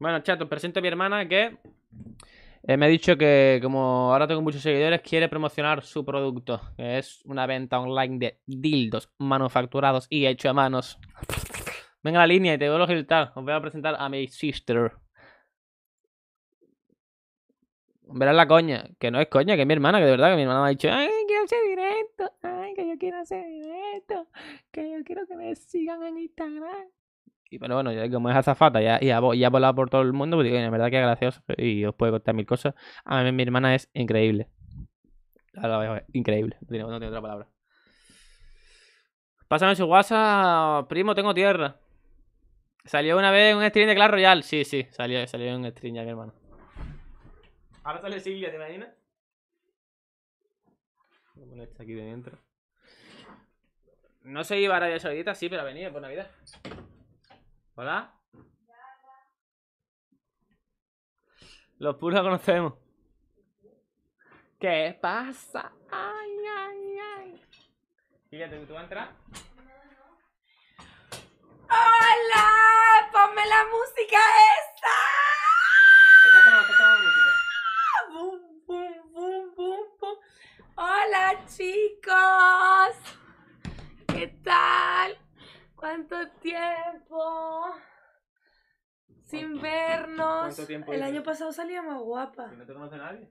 Bueno, chato, presento a mi hermana que eh, me ha dicho que como ahora tengo muchos seguidores, quiere promocionar su producto. Que es una venta online de dildos manufacturados y hechos a manos. Venga a la línea y te voy a Os voy a presentar a mi sister. Verás la coña, que no es coña, que es mi hermana, que de verdad que mi hermana me ha dicho, ay, quiero hacer directo, ay, que yo quiero hacer directo, que yo quiero que me sigan en Instagram, pero bueno, como es azafata ya, ya, volado por todo el mundo, pues digo, en verdad que es gracioso y os puede contar mil cosas. A mí mi hermana es increíble. Ahora increíble, no tiene, otra palabra. Pásame su WhatsApp, primo, tengo tierra. Salió una vez un stream de Clash Royale. Sí, sí, salió, salió un stream ya, mi hermano. Ahora sale Silvia, ¿te imaginas? Vamos a aquí de dentro. No se iba a Arabia Saudita, sí, pero venía por Navidad. ¿Hola? Los puros conocemos. ¿Qué pasa? Ay, ay, ay. Fíjate, ¿tú vas a entrar? ¡Hola! ¡Ponme la música esa! Está sonando, música. ¡Bum, bum! ¡Hola, chicos! ¿Qué tal? ¿Cuánto tiempo? Sin vernos. ¿Cuánto tiempo El año pasado salía más guapa. ¿Y no te conoce nadie?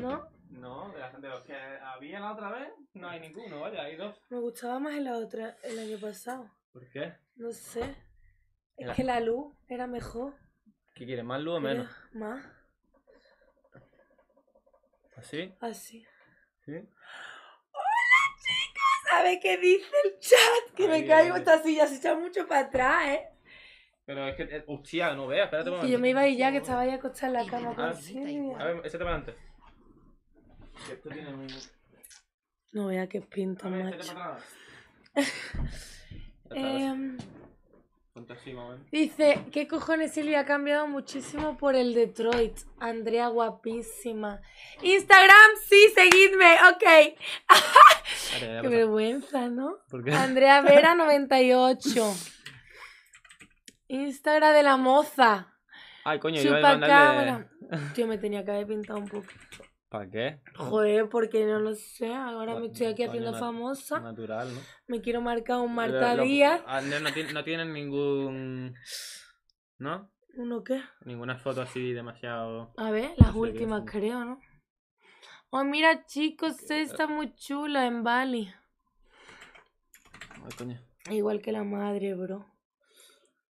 ¿No? No, de, la, de los que había la otra vez, no hay ninguno, vaya, hay dos. Me gustaba más la otra, el año pasado. ¿Por qué? No sé. Es que la luz era mejor. ¿Qué quieres, más luz o menos? más. ¿Así? Así. ¿Sí? sabe qué dice el chat, que me caigo, esta silla se echa mucho para atrás, ¿eh? Pero es que, hostia, eh, oh, ah, no veas, espérate un momento. Y yo me iba a ir ya, que estaba ya acostada en la cama con pues, A ver, échate para adelante. Esto No vea qué pinta, macho. eh, Dice, ¿qué cojones Silvia ha cambiado muchísimo por el Detroit? Andrea guapísima. Instagram, sí, seguidme, ok. qué vergüenza, ¿no? Andrea Vera 98. Instagram de la moza. Ay, coño, yo Tío, me tenía que haber pintado un poquito. ¿Para qué? Joder, porque no lo sé. Ahora me estoy aquí haciendo famosa. Natural, ¿no? Me quiero marcar un Marta Díaz. Ah, no, tienen ningún. ¿No? ¿Uno qué? Ninguna foto así demasiado. A ver, las últimas creo, ¿no? Oh, mira, chicos, eh, está eh. muy chula en Bali. Ay, Igual que la madre, bro.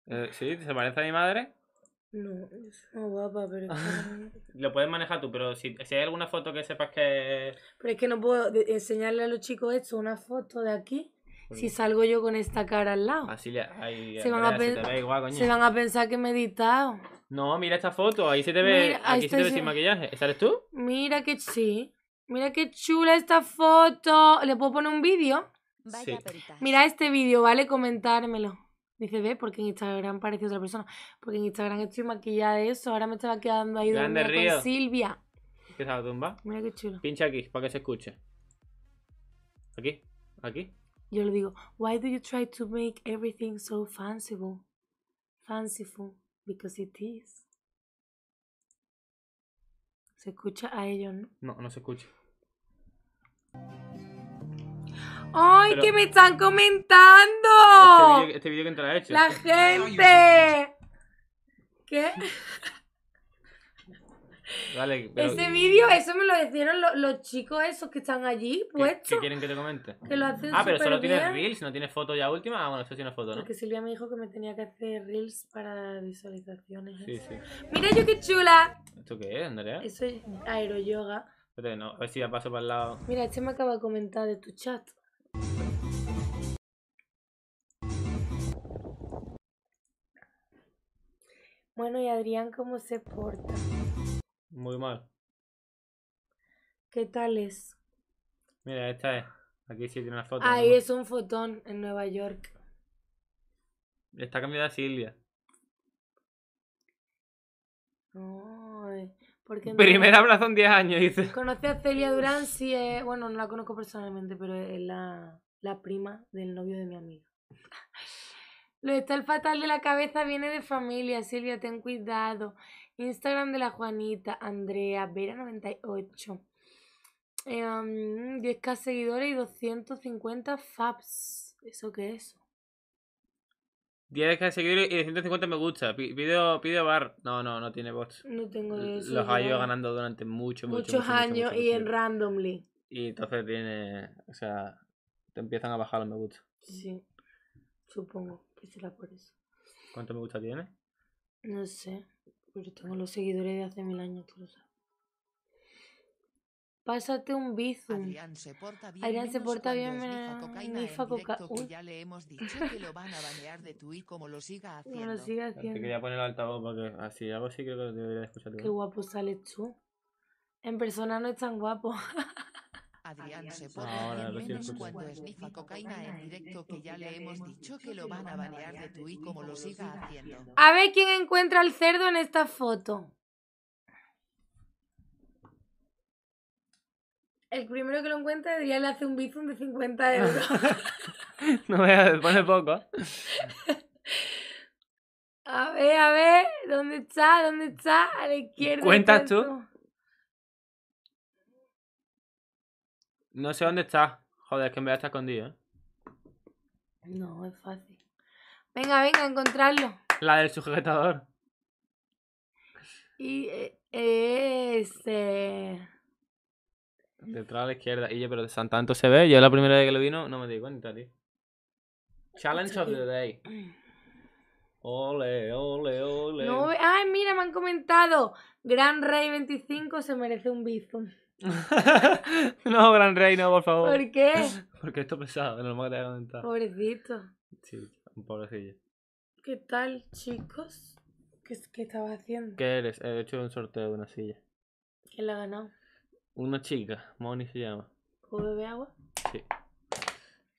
Eh, sí, ¿se parece a mi madre? No, es una guapa, pero. Lo puedes manejar tú, pero si, hay alguna foto que sepas que. Pero es que no puedo enseñarle a los chicos esto, una foto de aquí. Si salgo yo con esta cara al lado. Así le, se, van a pensar que me he editado. No, mira esta foto, ahí se te ve, aquí se te ve sin maquillaje. ¿Esa tú? Mira que sí. Mira qué chula esta foto. ¿Le puedo poner un vídeo? Mira este vídeo, ¿vale? Comentármelo. Dice, ve, porque en Instagram parece otra persona. Porque en Instagram estoy maquillada de eso. Ahora me estaba quedando ahí con Silvia. ¿Qué es la Mira qué chulo. Pincha aquí para que se escuche. Aquí, aquí. Yo le digo, why do you try to make everything so fanciful? Fanciful, because it is. ¿Se escucha a ellos, no? No, no se escucha. ¡Ay, qué que me están comentando! Este vídeo que te lo he hecho. ¡La gente! ¿Qué? Vale, pero... Ese vídeo, eso me lo hicieron los, chicos esos que están allí puestos. ¿Qué, quieren que te comente? Que lo hacen Ah, pero solo tienes Reels, no tienes foto ya última. Ah, bueno, eso tiene foto, ¿no? Porque Silvia me dijo que me tenía que hacer Reels para visualizaciones. Sí, sí. ¡Mira yo qué chula! ¿Esto qué es, Andrea? Eso es aeroyoga. Espérate, no, a ver si ya paso para el lado. Mira, este me acaba de comentar de tu chat. Bueno, ¿y Adrián cómo se porta? Muy mal. ¿Qué tal es? Mira, esta es. Aquí sí tiene una foto. Ahí es un fotón en Nueva York. Está cambiada Silvia. Ay, porque Primer abrazo en 10 años, dice. Conoce a Celia Durán, sí es... Eh, bueno, no la conozco personalmente, pero es la, la prima del novio de mi amiga. Lo está el fatal de la cabeza viene de familia, Silvia, ten cuidado. Instagram de la Juanita, Andrea, Vera98. 10k em, seguidores y 250 faps. ¿Eso qué es? 10k seguidores y 250 me gusta. Pide pido bar. No, no, no tiene bots. Los ha ido ganando durante mucho, muchos años y en randomly. Y entonces tiene. O sea, te empiezan a bajar los me gusta. Sí, supongo. ¿Cuánto me gusta tiene? No sé, pero tengo los seguidores de hace mil años, tú lo sabes. Pásate un bizum. Adrián se porta bien. Mi se ya le hemos dicho que lo van a banear de como lo siga haciendo. Te quería poner el altavoz porque así, algo sí creo que debería escuchar. Qué guapo sales tú. En persona no es tan guapo. Adrián se puede decir bien menos cuando esnifa cocaína en directo que ya le hemos dicho que lo van a banear de tu y como lo siga haciendo. A ver quién encuentra al cerdo en esta foto. El primero que lo encuentra Adrián le hace un bizum de 50 euros. no me pone poco. A ver, a ver, ¿dónde está? ¿Dónde está? A la izquierda. ¿Cuentas tú? No sé dónde está. Joder, es que en verdad está escondido, ¿eh? No, es fácil. Venga, venga, encontrarlo. La del sujetador. Y eh, ese. Detrás a la izquierda. Y pero de Santanto Tanto se ve. Yo la primera vez que lo vino no me di cuenta, tío. Challenge of the day. Ole, ole, ole. No, ay, mira, me han comentado. Gran Rey 25 se merece un bizum. no, Gran reino, por favor. ¿Por qué? Porque esto es pesado, no lo te haya comentado. Pobrecito. Sí, un ¿Qué tal, chicos? ¿Qué, qué estabas haciendo? ¿Qué eres? He hecho un sorteo de una silla. ¿Quién la ha ganado? Una chica, Moni se llama. ¿Puedo bebe agua? Sí.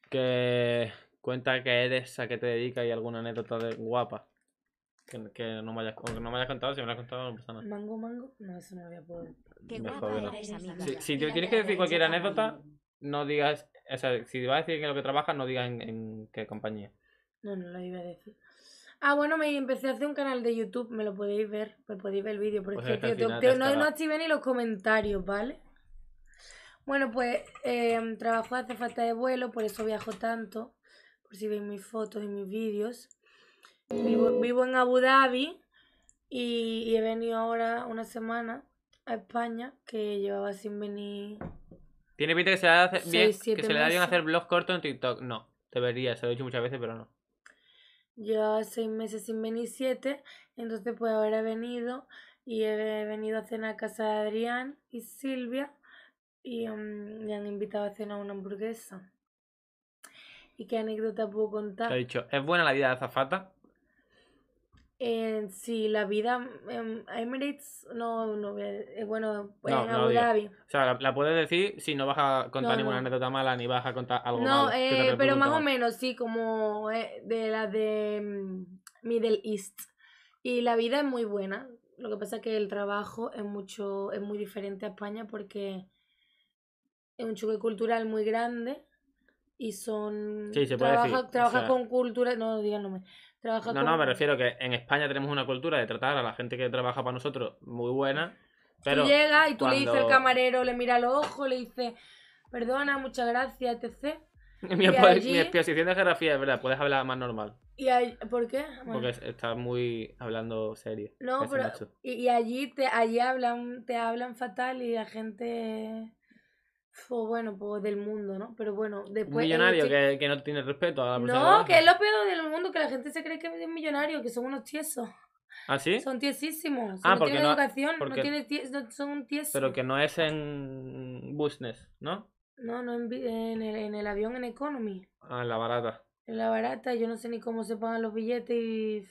Que cuenta que eres, a qué te dedicas y alguna anécdota de guapa. Que, no me hayas, no me hayas contado, si me lo has contado, no pasa nada. ¿Mango, mango? No, eso no lo voy a ¿Qué guapa Si, si te tienes que decir cualquier anécdota, no digas. O sea, si vas a decir en lo que trabajas, no digas en, qué compañía. No, no lo iba a decir. Ah, bueno, me empecé a hacer un canal de YouTube, me lo podéis ver, me podéis ver el vídeo, porque pues no, no activé ni los comentarios, ¿vale? Bueno, pues eh, trabajo hace falta de vuelo, por eso viajo tanto, por si veis mis fotos y mis vídeos. Vivo, en Abu Dhabi y, he venido ahora una semana a España, que llevaba sin venir. Tiene pinta que se, que se le da bien hacer vlogs cortos en TikTok. No, te vería, se lo he dicho muchas veces, pero no. Llevaba seis meses sin venir siete, entonces pues ahora he venido y he venido a cenar a casa de Adrián y Silvia y mm, me han invitado a cenar una hamburguesa. ¿Y qué anécdota puedo contar? Te he dicho, es buena la vida de azafata, si la vida en Emirates no, no eh, bueno o sea la, puedes decir si no vas a contar ninguna anécdota mala ni vas a contar algo no eh, pero más o menos sí como eh, de la de mm, Middle East y la vida es muy buena lo que pasa es que el trabajo es mucho es muy diferente a España porque es un choque cultural muy grande y son sí, se puede con cultura no díganme no, no, me refiero que en España tenemos una cultura de tratar a la gente que trabaja para nosotros muy buena. Pero llega y tú le dices al camarero, le mira los ojos, le dice, perdona, muchas gracias, etc. Mi, allí... exposición de geografía es verdad, puedes hablar más normal. ¿Y ¿Por qué? Porque estás muy hablando serio. No, pero. Y, allí te allí hablan, te hablan fatal y la gente o bueno, pues del mundo, ¿no? Pero bueno, después. Un millonario este que, no tiene respeto a la persona. No, que, es lo peor del mundo, que la gente se cree que es un millonario, que son unos tiesos. ¿Ah, sí? Son tiesísimos. Ah, no tienen educación, no tienen ties, no son tiesos. Pero que no es en business, ¿no? No, no en, en, el, avión en economy. Ah, en la barata. En la barata, yo no sé ni cómo se pagan los billetes y.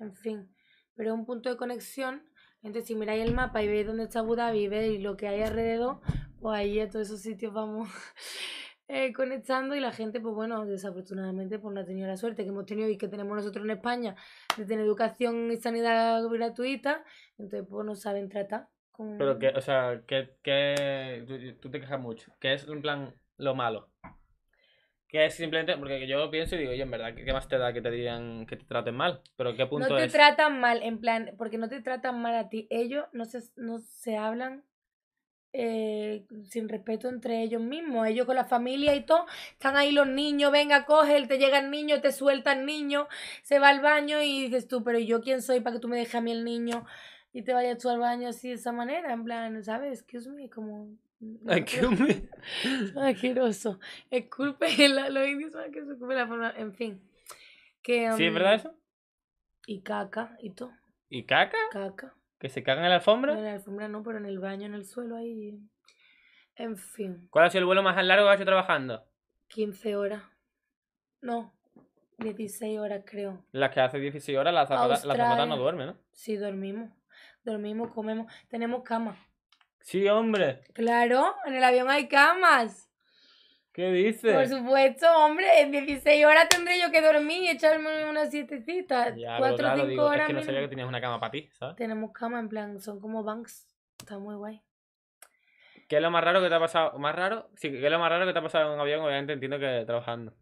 En fin. Pero es un punto de conexión. Entonces, si miráis el mapa y veis dónde está Abu Dhabi y veis lo que hay alrededor, pues ahí a todos esos sitios vamos eh, conectando y la gente, pues bueno, desafortunadamente pues no ha tenido la suerte que hemos tenido y que tenemos nosotros en España de tener educación y sanidad gratuita, entonces pues no saben tratar. Con... Pero que, o sea, que, tú, te quejas mucho, que es en plan lo malo. Que es simplemente, porque yo pienso y digo, oye, en verdad, ¿qué más te da que te digan que te traten mal? Pero ¿qué punto No te tratan mal, en plan, porque no te tratan mal a ti. Ellos no se, no se hablan eh, sin respeto entre ellos mismos, ellos con la familia y todo, están ahí los niños, venga, coge, te llega el niño, te suelta el niño, se va al baño y dices tú, pero yo quién soy para que tú me dejes a mí el niño y te vayas tú al baño así de esa manera, en plan, ¿sabes? Excuse me, como... Excuse me. Asqueroso. Esculpe, los indios saben que se la forma, en fin. Que, ¿Sí um, verdad eso? Y caca y todo. ¿Y caca? Caca. ¿Que se cagan en la alfombra? en la alfombra no, pero en el baño, en el suelo ahí. En fin. ¿Cuál ha sido el vuelo más largo que has hecho trabajando? 15 horas. No, 16 horas creo. Las que hace 16 horas, las zapatas no duermen, ¿no? Sí, dormimos. Dormimos, comemos, tenemos cama. Sí, hombre. Claro, en el avión hay camas. ¿Qué dices? Por supuesto, hombre, en 16 horas tendré yo que dormir y echarme unas siete citas. cuatro o horas. Es que no sabía que tenías una cama para ti, ¿sabes? Tenemos cama, en plan, son como banks. Está muy guay. ¿Qué es lo más raro que te ha pasado? ¿Más raro? Sí, ¿qué es lo más raro que te ha pasado en un avión? Obviamente entiendo que trabajando.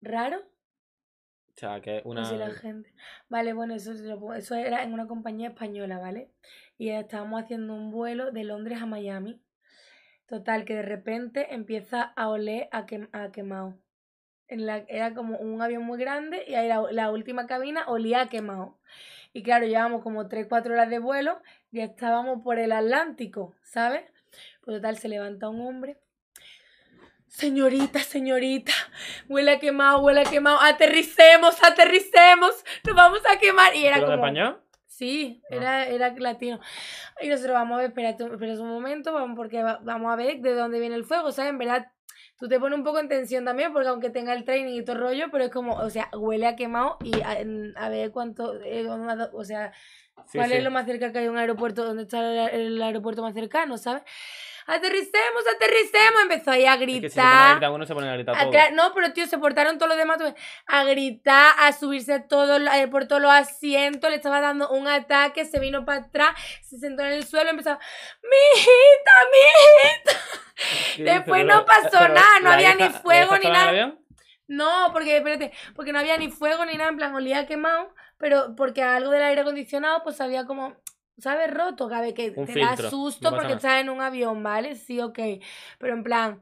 ¿Raro? O sea, que una... sé la gente. Vale, bueno, eso, eso era en una compañía española, ¿vale? Y estábamos haciendo un vuelo de Londres a Miami. Total, que de repente empieza a oler a, quemado. era como un avión muy grande y ahí la, última cabina olía a quemado. Y claro, llevamos como 3-4 horas de vuelo y estábamos por el Atlántico, ¿sabes? Pues total, se levanta un hombre. Señorita, señorita, huele a quemado, huele a quemado, aterricemos, aterricemos, nos vamos a quemar. Y era como... Sí, ah. era, era latino. Y nosotros vamos a ver, pero es un momento, vamos, porque vamos a ver de dónde viene el fuego, ¿sabes? En verdad, tú te pones un poco en tensión también, porque aunque tenga el training y todo rollo, pero es como, o sea, huele a quemado y a, ver cuánto, eh, o sea, cuál es lo más cerca que hay un aeropuerto, dónde está el, el aeropuerto más cercano, ¿sabes? aterricemos, aterricemos. Empezó ahí a gritar. que a gritar uno se pone a gritar No, pero tío, se portaron todos los demás a gritar, a subirse todo, eh, por todos los asientos. Le estaba dando un ataque, se vino para atrás, se sentó en el suelo, empezó, Mijita, ¡Mijita, Después no pasó nada, no había ni fuego ni nada. No, porque, espérate, porque no había ni fuego ni nada, en plan, olía quemado, pero porque algo del aire acondicionado, pues había como sabe roto, cabe que te da susto porque estás en un avión, ¿vale? Sí, ok. Pero en plan,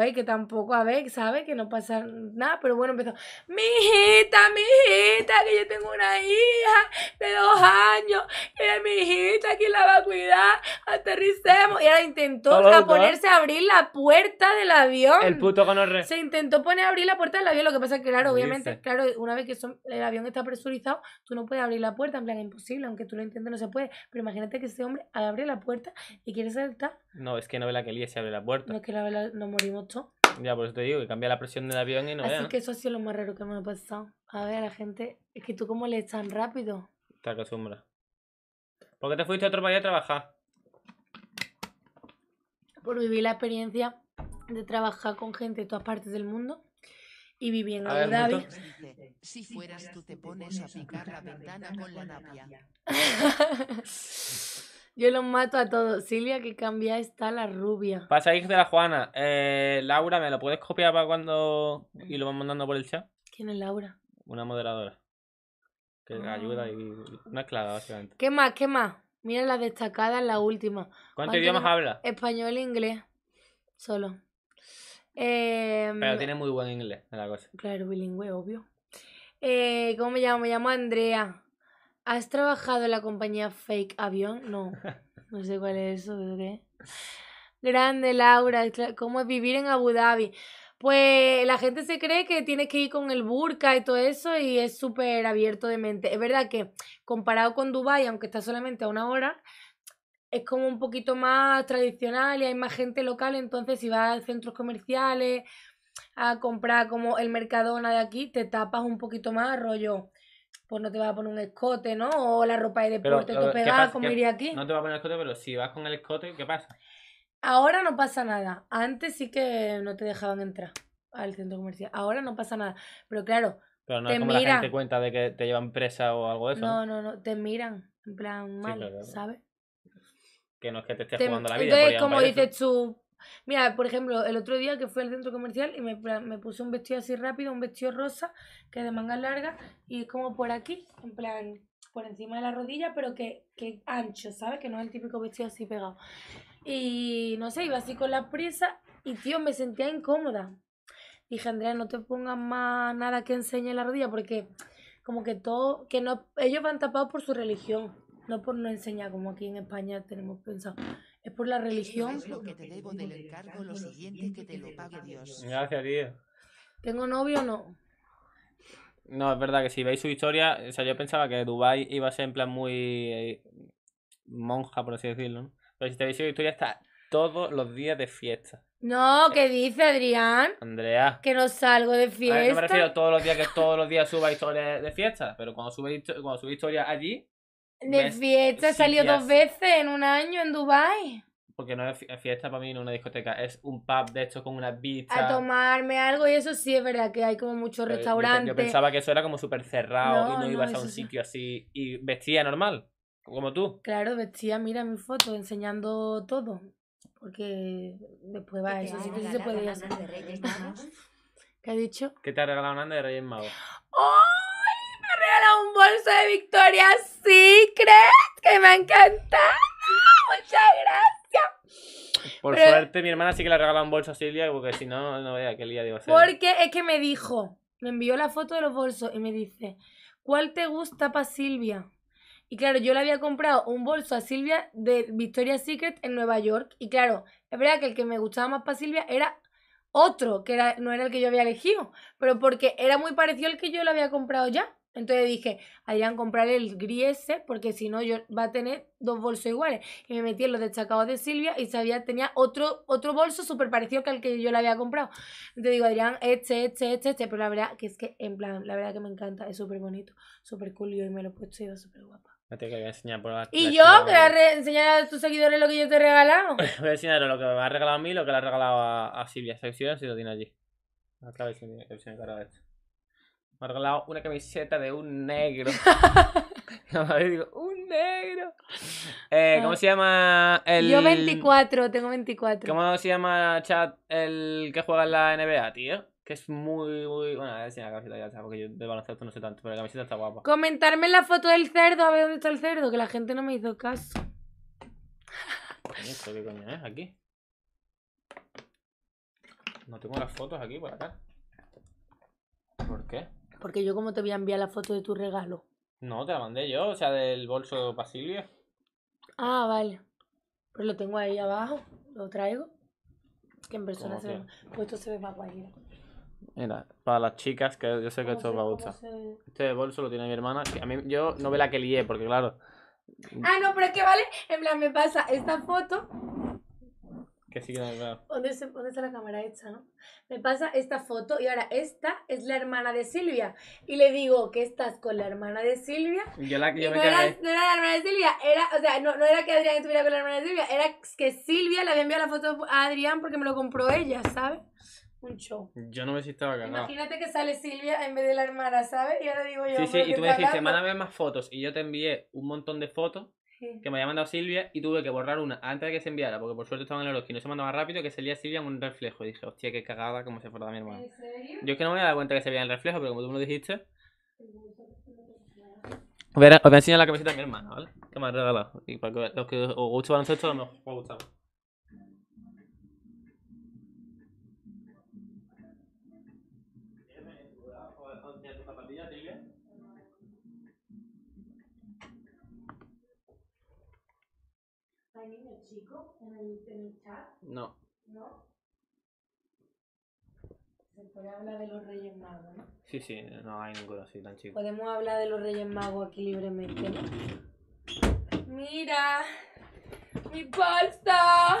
eh, que tampoco, a ver, sabe que no pasa nada, pero bueno, empezó, mi hijita, mi hijita, que yo tengo una hija de dos años, que es mi hijita, que la va a cuidar, aterricemos. Y ahora intentó ¿ah? ponerse a abrir la puerta del avión. El puto conorre. Se intentó poner a abrir la puerta del avión, lo que pasa es que, claro, obviamente, claro, una vez que el avión está presurizado, tú no puedes abrir la puerta, en plan, imposible, aunque tú lo intentes, no se puede. Pero imagínate que este hombre abre la puerta y quiere saltar. No, es que no ve la que el se abre la puerta. No, es que la vela, no morimos ya, por eso te digo, que cambia la presión del avión y no Así vea, que eso ha sido lo más raro que me ha pasado. A ver, la gente, es que tú cómo lees tan rápido. Te acostumbras. ¿Por qué te fuiste a otro país a trabajar? Por vivir la experiencia de trabajar con gente de todas partes del mundo y viviendo en Si fueras tú te pones a picar la ventana con la Yo los mato a todos. Silvia, que cambia está la rubia. Pasa de la Juana. Eh, Laura, ¿me lo puedes copiar para cuando. y lo vamos mandando por el chat? ¿Quién es Laura? Una moderadora. Que ah. ayuda y. una esclava, básicamente. ¿Qué más? ¿Qué más? Mira la destacada, la última. ¿Cuántos idiomas habla? Español e inglés. Solo. Em, Pero tiene muy buen inglés, la cosa. Claro, bilingüe, obvio. Eh, ¿Cómo me llamo? Me llamo Andrea. ¿Has trabajado en la compañía Fake Avión? No, no sé cuál es eso, Grande, Laura, ¿cómo es vivir en Abu Dhabi? Pues la gente se cree que tienes que ir con el burka y todo eso y es súper abierto de mente. Es verdad que comparado con Dubai, aunque está solamente a una hora, es como un poquito más tradicional y hay más gente local, entonces si vas a centros comerciales a comprar como el Mercadona de aquí, te tapas un poquito más, rollo pues no te va a poner un escote, ¿no? O la ropa de deporte tú pegada, como iría aquí. No te va a poner escote, pero si vas con el escote, ¿qué pasa? Ahora no pasa nada. Antes sí que no te dejaban entrar al centro comercial. Ahora no pasa nada. Pero claro. Pero no te es como la gente cuenta de que te llevan presa o algo de eso. No, no, no. Te miran. En plan mal, ¿sabes? Que no es que te estés jugando la vida. Entonces, como dices tú, Mira, por ejemplo, el otro día que fui al centro comercial y me, puse un vestido así rápido, un vestido rosa, que es de manga larga, y es como por aquí, en plan, por encima de la rodilla, pero que, que ancho, ¿sabes? Que no es el típico vestido así pegado. Y no sé, iba así con la prisa y, tío, me sentía incómoda. Dije, Andrea, no te pongas más nada que enseñe la rodilla, porque como que todo, que no, ellos van tapados por su religión, no por no enseñar, como aquí en España tenemos pensado. Es por la religión. Dios. Gracias, tío. ¿Tengo novio o no? No, es verdad que si veis su historia, o sea, yo pensaba que Dubai iba a ser en plan muy eh, monja, por así decirlo, Pero si te veis su historia, está todos los días de fiesta. No, eh, ¿qué dice Adrián? Andrea. Que no salgo de fiesta. A me refiero a todos los días que todos los días suba historias de fiesta, pero cuando sube, cuando sube historia allí, de fiesta, salió dos veces en un año en Dubai porque no es fiesta para mí, no es una discoteca, es un pub de hecho con una vista A tomarme algo y eso sí es verdad que hay como muchos restaurantes. Yo, pensaba que eso era como súper cerrado y no, ibas a un sitio así y vestía normal, como tú. Claro, vestía, mira mi foto, enseñando todo, porque después va, eso sí que se puede hacer. ¿Qué ha dicho? ¿Qué te ha regalado Nanda de Reyes Magos? ¡Oh! un bolso de Victoria's Secret que me ha encantado. Muchas gracias. Por suerte, mi hermana sí que le ha regalado un bolso a Silvia, porque si no, no veía qué día iba Porque es que me dijo, me envió la foto de los bolsos y me dice, ¿cuál te gusta para Silvia? Y claro, yo le había comprado un bolso a Silvia de Victoria's Secret en Nueva York. Y claro, es verdad que el que me gustaba más para Silvia era otro, que no era el que yo había elegido, pero porque era muy parecido al que yo le había comprado ya. Entonces dije, Adrián, comprar el grise porque si no yo va a tener dos bolsos iguales. Y me metí en los destacados de Silvia y sabía, tenía otro, otro bolso súper parecido que al que yo le había comprado. Entonces digo, Adrián, este, este, este, este. Pero la verdad que es que, en plan, la verdad que me encanta. Es súper bonito, súper cool y me lo he puesto y va súper guapa. voy enseñar por Y yo, que a enseñar a tus seguidores lo que yo te he regalado. voy a enseñar lo que me ha regalado a mí y lo que le ha regalado a, Silvia. Esa si lo tiene allí. Acá ves si me esto me ha regalado una camiseta de un negro. digo, un negro. Eh, ¿Cómo ah. se llama el. Yo 24, tengo 24. ¿Cómo se llama, chat, el que juega en la NBA, tío? Que es muy, muy. Bueno, a ver si la camiseta ya porque yo de baloncesto no sé tanto, pero la camiseta está guapa. Comentarme la foto del cerdo, a ver dónde está el cerdo, que la gente no me hizo caso. qué coño es? Aquí. No tengo las fotos aquí por acá. ¿Por qué? Porque yo como te voy a enviar la foto de tu regalo. No, te la mandé yo, o sea, del bolso de Basilio. Ah, vale. Pues lo tengo ahí abajo, lo traigo. Que en persona se ve, pues esto se ve más guay. Mira. para las chicas, que yo sé que esto va a gustar. Este bolso lo tiene mi hermana. Que a mí, yo no ve la que lié, porque claro. Ah, no, pero es que vale, en plan me pasa esta foto ¿Dónde, está la cámara hecha, no? Me pasa esta foto y ahora esta es la hermana de Silvia. Y le digo que estás con la hermana de Silvia. Yo no, era, la hermana de Silvia, era, o sea, no, era que Adrián estuviera con la hermana de Silvia, era que Silvia le había enviado la foto a Adrián porque me lo compró ella, ¿sabes? un show. Yo no me si estaba ganado. Imagínate que sale Silvia en vez de la hermana, ¿sabes? Y ahora digo yo. Sí, sí, y tú me dijiste, mándame más fotos. Y yo te envié un montón de fotos que me había mandado Silvia y tuve que borrar una antes de que se enviara, porque por suerte estaba en el y no se mandaba rápido, que salía Silvia en un reflejo. Y dije, hostia, qué cagada, como se forda mi hermana. Yo es que no me había dado cuenta que se veía en el reflejo, pero como tú me lo dijiste. Os voy a, enseñar la camiseta de mi hermana, ¿vale? Que me ha regalado. Y para que los que os guste baloncesto, va os gustaba. en el, chat? No. ¿No? Se puede hablar de los Reyes Magos, ¿no? Sí, sí, no hay ninguno así tan chico. Podemos hablar de los Reyes Magos aquí libremente, Mira, mi bolsa.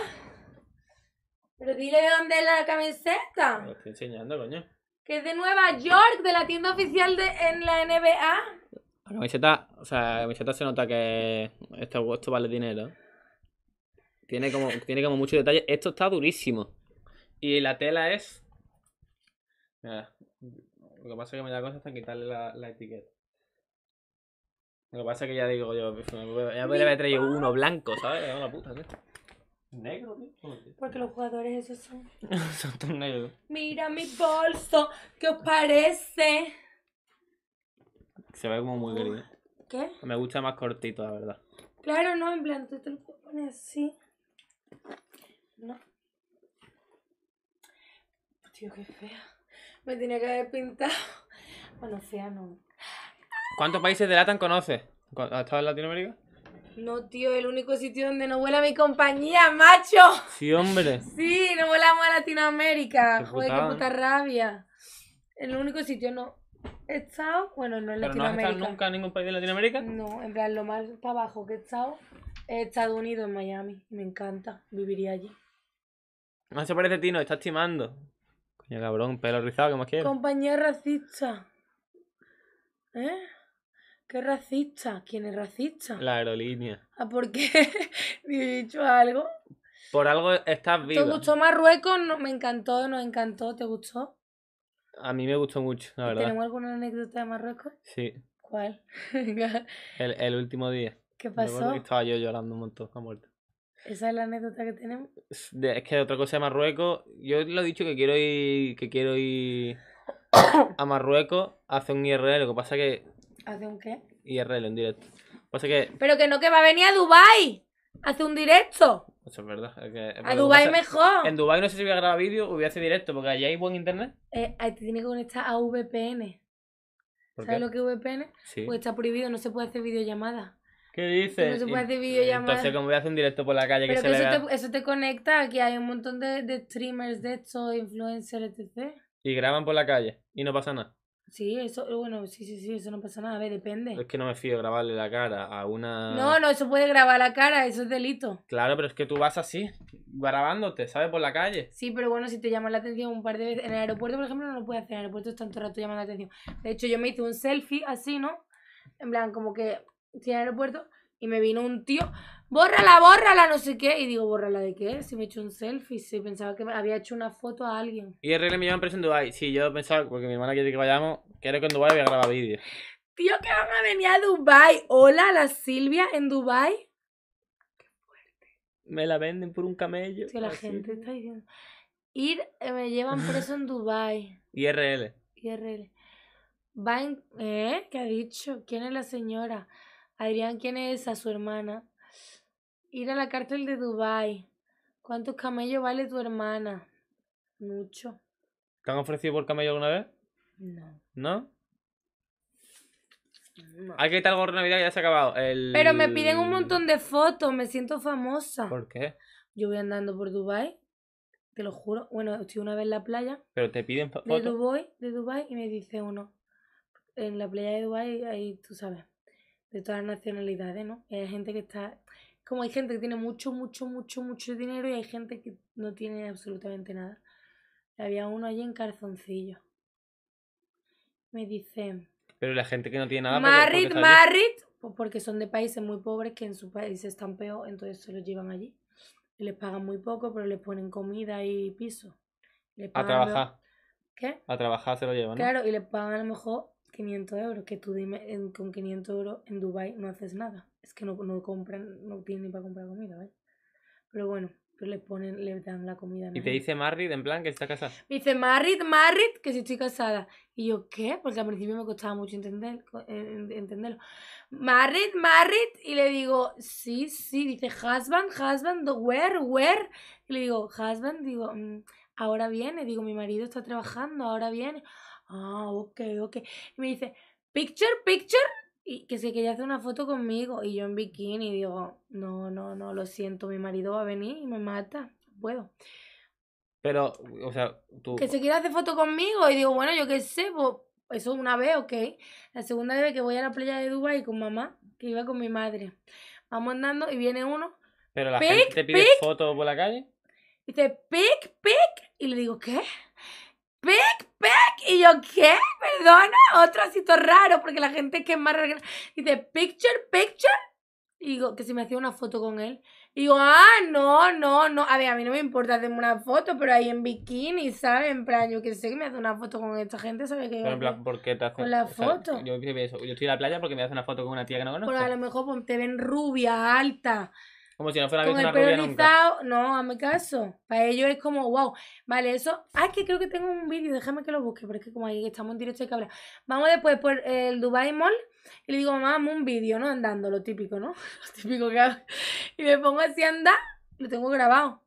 Pero dile de dónde es la camiseta. Lo estoy enseñando, coño. Que es de Nueva York, de la tienda oficial de, en la NBA. La camiseta, o sea, la camiseta se nota que esto vale dinero. Tiene como, tiene como mucho detalle. Esto está durísimo. Y la tela es. lo que pasa es que me da cosa hasta quitarle la, la etiqueta. Lo que pasa es que ya digo yo, ya me le había traído uno blanco, ¿sabes? Una puta, Negro, tío. Porque los jugadores esos son. son tan negros. Mira mi bolso, ¿qué os parece? Se ve como muy gris. ¿Qué? Me gusta más cortito, la verdad. Claro, no, en plan, tú te lo pones así. No. Tío, qué fea. Me tenía que haber pintado. Bueno, fea no. ¿Cuántos países de LATAM conoces? ¿Has estado en Latinoamérica? No, tío, el único sitio donde no vuela mi compañía, macho. Sí, hombre. Sí, no volamos a Latinoamérica. Joder, qué puta rabia. El único sitio no he estado, bueno, no en Latinoamérica. ¿No has estado nunca en ningún país de Latinoamérica? No, en plan, lo más para abajo que he estado Estados Unidos, en Miami. Me encanta. Viviría allí. No se parece a ti, no. Estás timando. Coño, cabrón. Pelo rizado, ¿qué más quieres? Compañía racista. ¿Eh? ¿Qué racista? ¿Quién es racista? La aerolínea. ¿Ah, por qué? ¿He dicho algo? Por algo estás vivo. ¿Te gustó Marruecos? No, me encantó, nos encantó. ¿Te gustó? A mí me gustó mucho, la verdad. ¿Tenemos alguna anécdota de Marruecos? Sí. ¿Cuál? el último día. ¿Qué pasó? estaba yo llorando un montón ha muerto Esa es la anécdota que tenemos. Es que otra cosa de Marruecos. Yo le he dicho que quiero ir, que quiero ir a Marruecos hace un IRL. Lo que pasa que. ¿Hace un qué? IRL en directo. Pero que no, que va a venir a Dubai Hace un directo. Eso pues es verdad. a Dubai mejor. En Dubai no sé si voy a grabar vídeo o voy a hacer directo, porque allá hay buen internet. Eh, te tienes que conectar a VPN. ¿Sabes lo que es VPN? Sí. Pues está prohibido, no se puede hacer videollamada. ¿Qué dices? No se puede hacer Entonces, como voy a hacer un directo por la calle que, se eso, Te, eso te conecta a que hay un montón de, streamers de estos, influencers, etc. Y graban por la calle y no pasa nada. Sí, eso, bueno, sí, sí, sí, eso no pasa nada, a ver, depende. Es que no me fío grabarle la cara a una... No, no, eso puede grabar la cara, eso es delito. Claro, pero es que tú vas así, grabándote, ¿sabes? Por la calle. Sí, pero bueno, si te llaman la atención un par de veces, en el aeropuerto, por ejemplo, no lo puedes hacer, en el aeropuerto es tanto rato llamando la atención. De hecho, yo me hice un selfie así, ¿no? En plan, como que Sí, en aeropuerto y me vino un tío, bórrala, bórrala, no sé qué. Y digo, bórrala de qué? Si me he hecho un selfie, si pensaba que había hecho una foto a alguien. Y Rl me llevan preso en Dubai. Sí, yo pensaba, porque mi hermana quiere que vayamos, quiero que en Dubai voy a grabar vídeo. Tío, que van a venir a Dubai. Hola, la Silvia en Dubai. Qué fuerte. Me la venden por un camello. Que sí, la gente está diciendo. Ir, eh, me llevan preso en Dubai. IRL. IRL. Va en... ¿Eh? ¿Qué ha dicho? ¿Quién es la señora? Adrián, ¿quién es? esa, su hermana. Ir a la cárcel de Dubai. ¿Cuántos camellos vale tu hermana? Mucho. ¿Te han ofrecido por camello alguna vez? No. ¿No? Hay que quitar el gorro de Navidad y ya se ha acabado. Pero me piden un montón de fotos, me siento famosa. ¿Por qué? Yo voy andando por Dubai, te lo juro. Bueno, estoy una vez en la playa. Pero te piden fotos. De Dubai, de Dubai y me dice uno. En la playa de Dubai, ahí tú sabes de todas las nacionalidades, ¿no? hay gente que está. Como hay gente que tiene mucho, mucho, mucho, mucho dinero y hay gente que no tiene absolutamente nada. Había uno allí en calzoncillo. Me dice. Pero la gente que no tiene nada. Marrit, Marrit, pues porque son de países muy pobres que en su país están peor, entonces se los llevan allí. Y les pagan muy poco, pero les ponen comida y piso. a trabajar. ¿Qué? A trabajar se lo llevan. Claro, y les pagan a lo mejor 500 euros, que tú dime, con 500 euros en Dubai no haces nada. Es que no, no compran, no tienen ni para comprar comida, Pero bueno, pero le ponen, le dan la comida. Y te dice Marit en plan que está casada. Me dice Marit, Marit, que si estoy casada. Y yo, ¿qué? Porque al principio me costaba mucho entender, entenderlo. Marit, Marit, y le digo, sí, sí, dice husband, husband, where, where. Y le digo, husband, digo, mm, ahora viene, digo, mi marido está trabajando, ahora viene ah, ok, ok. Y me dice, picture, picture, y que se quería hacer una foto conmigo. Y yo en bikini, y digo, no, no, no, lo siento, mi marido va a venir y me mata, no puedo. Pero, o sea, tú... Que se quiere hacer foto conmigo y digo, bueno, yo qué sé, pues, eso una vez, ok. La segunda vez que voy a la playa de Dubai con mamá, que iba con mi madre. Vamos andando y viene uno. Pero la gente pide foto por la calle. Dice, pic, pic. Y le digo, ¿qué? Pic, pic. Y yo, ¿qué? Perdona, otro asito raro, porque la gente que es más rara. Dice, picture, picture. Y digo, que si me hacía una foto con él. Y digo, ah, no, no, no. A ver, a mí no me importa hacerme una foto, pero ahí en bikini, ¿sabes? En plan, yo que sé que me hace una foto con esta gente, ¿sabes? Que en ¿por qué te hace? Con la foto. yo, estoy en la playa porque me hace una foto con una tía que no conozco. Pero a lo mejor pues, te ven rubia, alta, como si no fuera con el pelo rizado, no, hazme caso. Para ellos es como, wow. Vale, eso. Ah, que creo que tengo un vídeo, déjame que lo busque, pero es que como ahí estamos en directo de cabra. Vamos después por el Dubai Mall y le digo, mamá, un vídeo, ¿no? Andando, lo típico, ¿no? Lo típico que hago. Y me pongo así a andar, lo tengo grabado.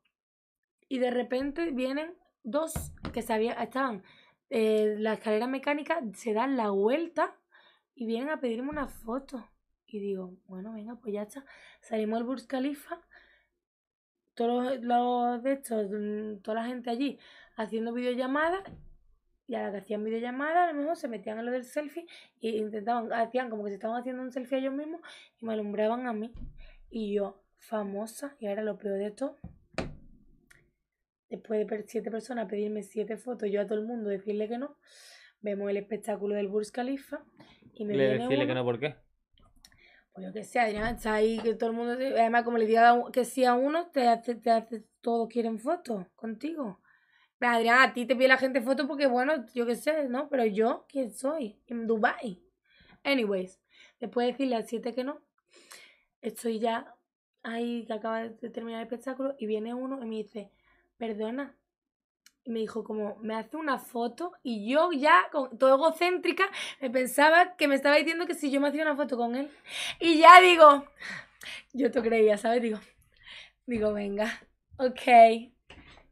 Y de repente vienen dos que estaban. Eh, la escalera mecánica se dan la vuelta y vienen a pedirme una foto. Y digo, bueno, venga, pues ya está. Salimos al Burj Khalifa, todos los, de estos, mm, toda la gente allí haciendo videollamadas y a la que hacían videollamadas, a lo mejor se metían en lo del selfie y intentaban, hacían como que se estaban haciendo un selfie a ellos mismos y me alumbraban a mí. Y yo, famosa, y ahora lo peor de esto después de siete personas pedirme siete fotos, yo a todo el mundo decirle que no, vemos el espectáculo del Burj Khalifa y me viene decirle que no, ¿por qué? pues yo qué sé, Adrián está ahí, que todo el mundo, además como le diga que si a uno, te hace, te hace, todos quieren fotos contigo. Pero Adrián, a ti te pide la gente fotos porque bueno, yo qué sé, ¿no? Pero yo, ¿quién soy? En Dubai. Anyways, después de decirle a siete que no, estoy ya ahí, que acaba de terminar el espectáculo, y viene uno y me dice, perdona, me dijo como, me hace una foto y yo ya, con, todo egocéntrica, me pensaba que me estaba diciendo que si yo me hacía una foto con él. Y ya digo, yo te creía, ¿sabes? Digo, digo, venga, ok.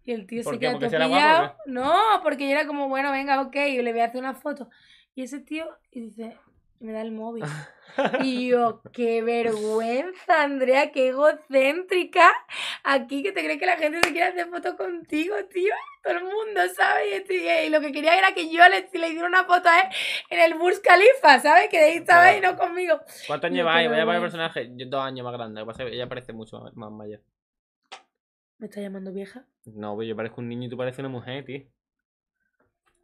Y el tío se quedó atropellado. No, porque yo era como, bueno, venga, ok, y le voy a hacer una foto. Y ese tío y dice, me da el móvil. Y qué vergüenza, Andrea, qué egocéntrica. Aquí que te crees que la gente se quiere hacer fotos contigo, tío. Todo el mundo, sabe Y, lo que quería era que yo le, le diera una foto a en el Burj Khalifa, ¿sabes? Que de ahí estaba y no conmigo. ¿Cuántos lleváis? Voy a poner el personaje. Yo dos años más grande. Ella parece mucho más mayor. ¿Me está llamando vieja? No, pues yo parezco un niño y tú pareces una mujer, tío.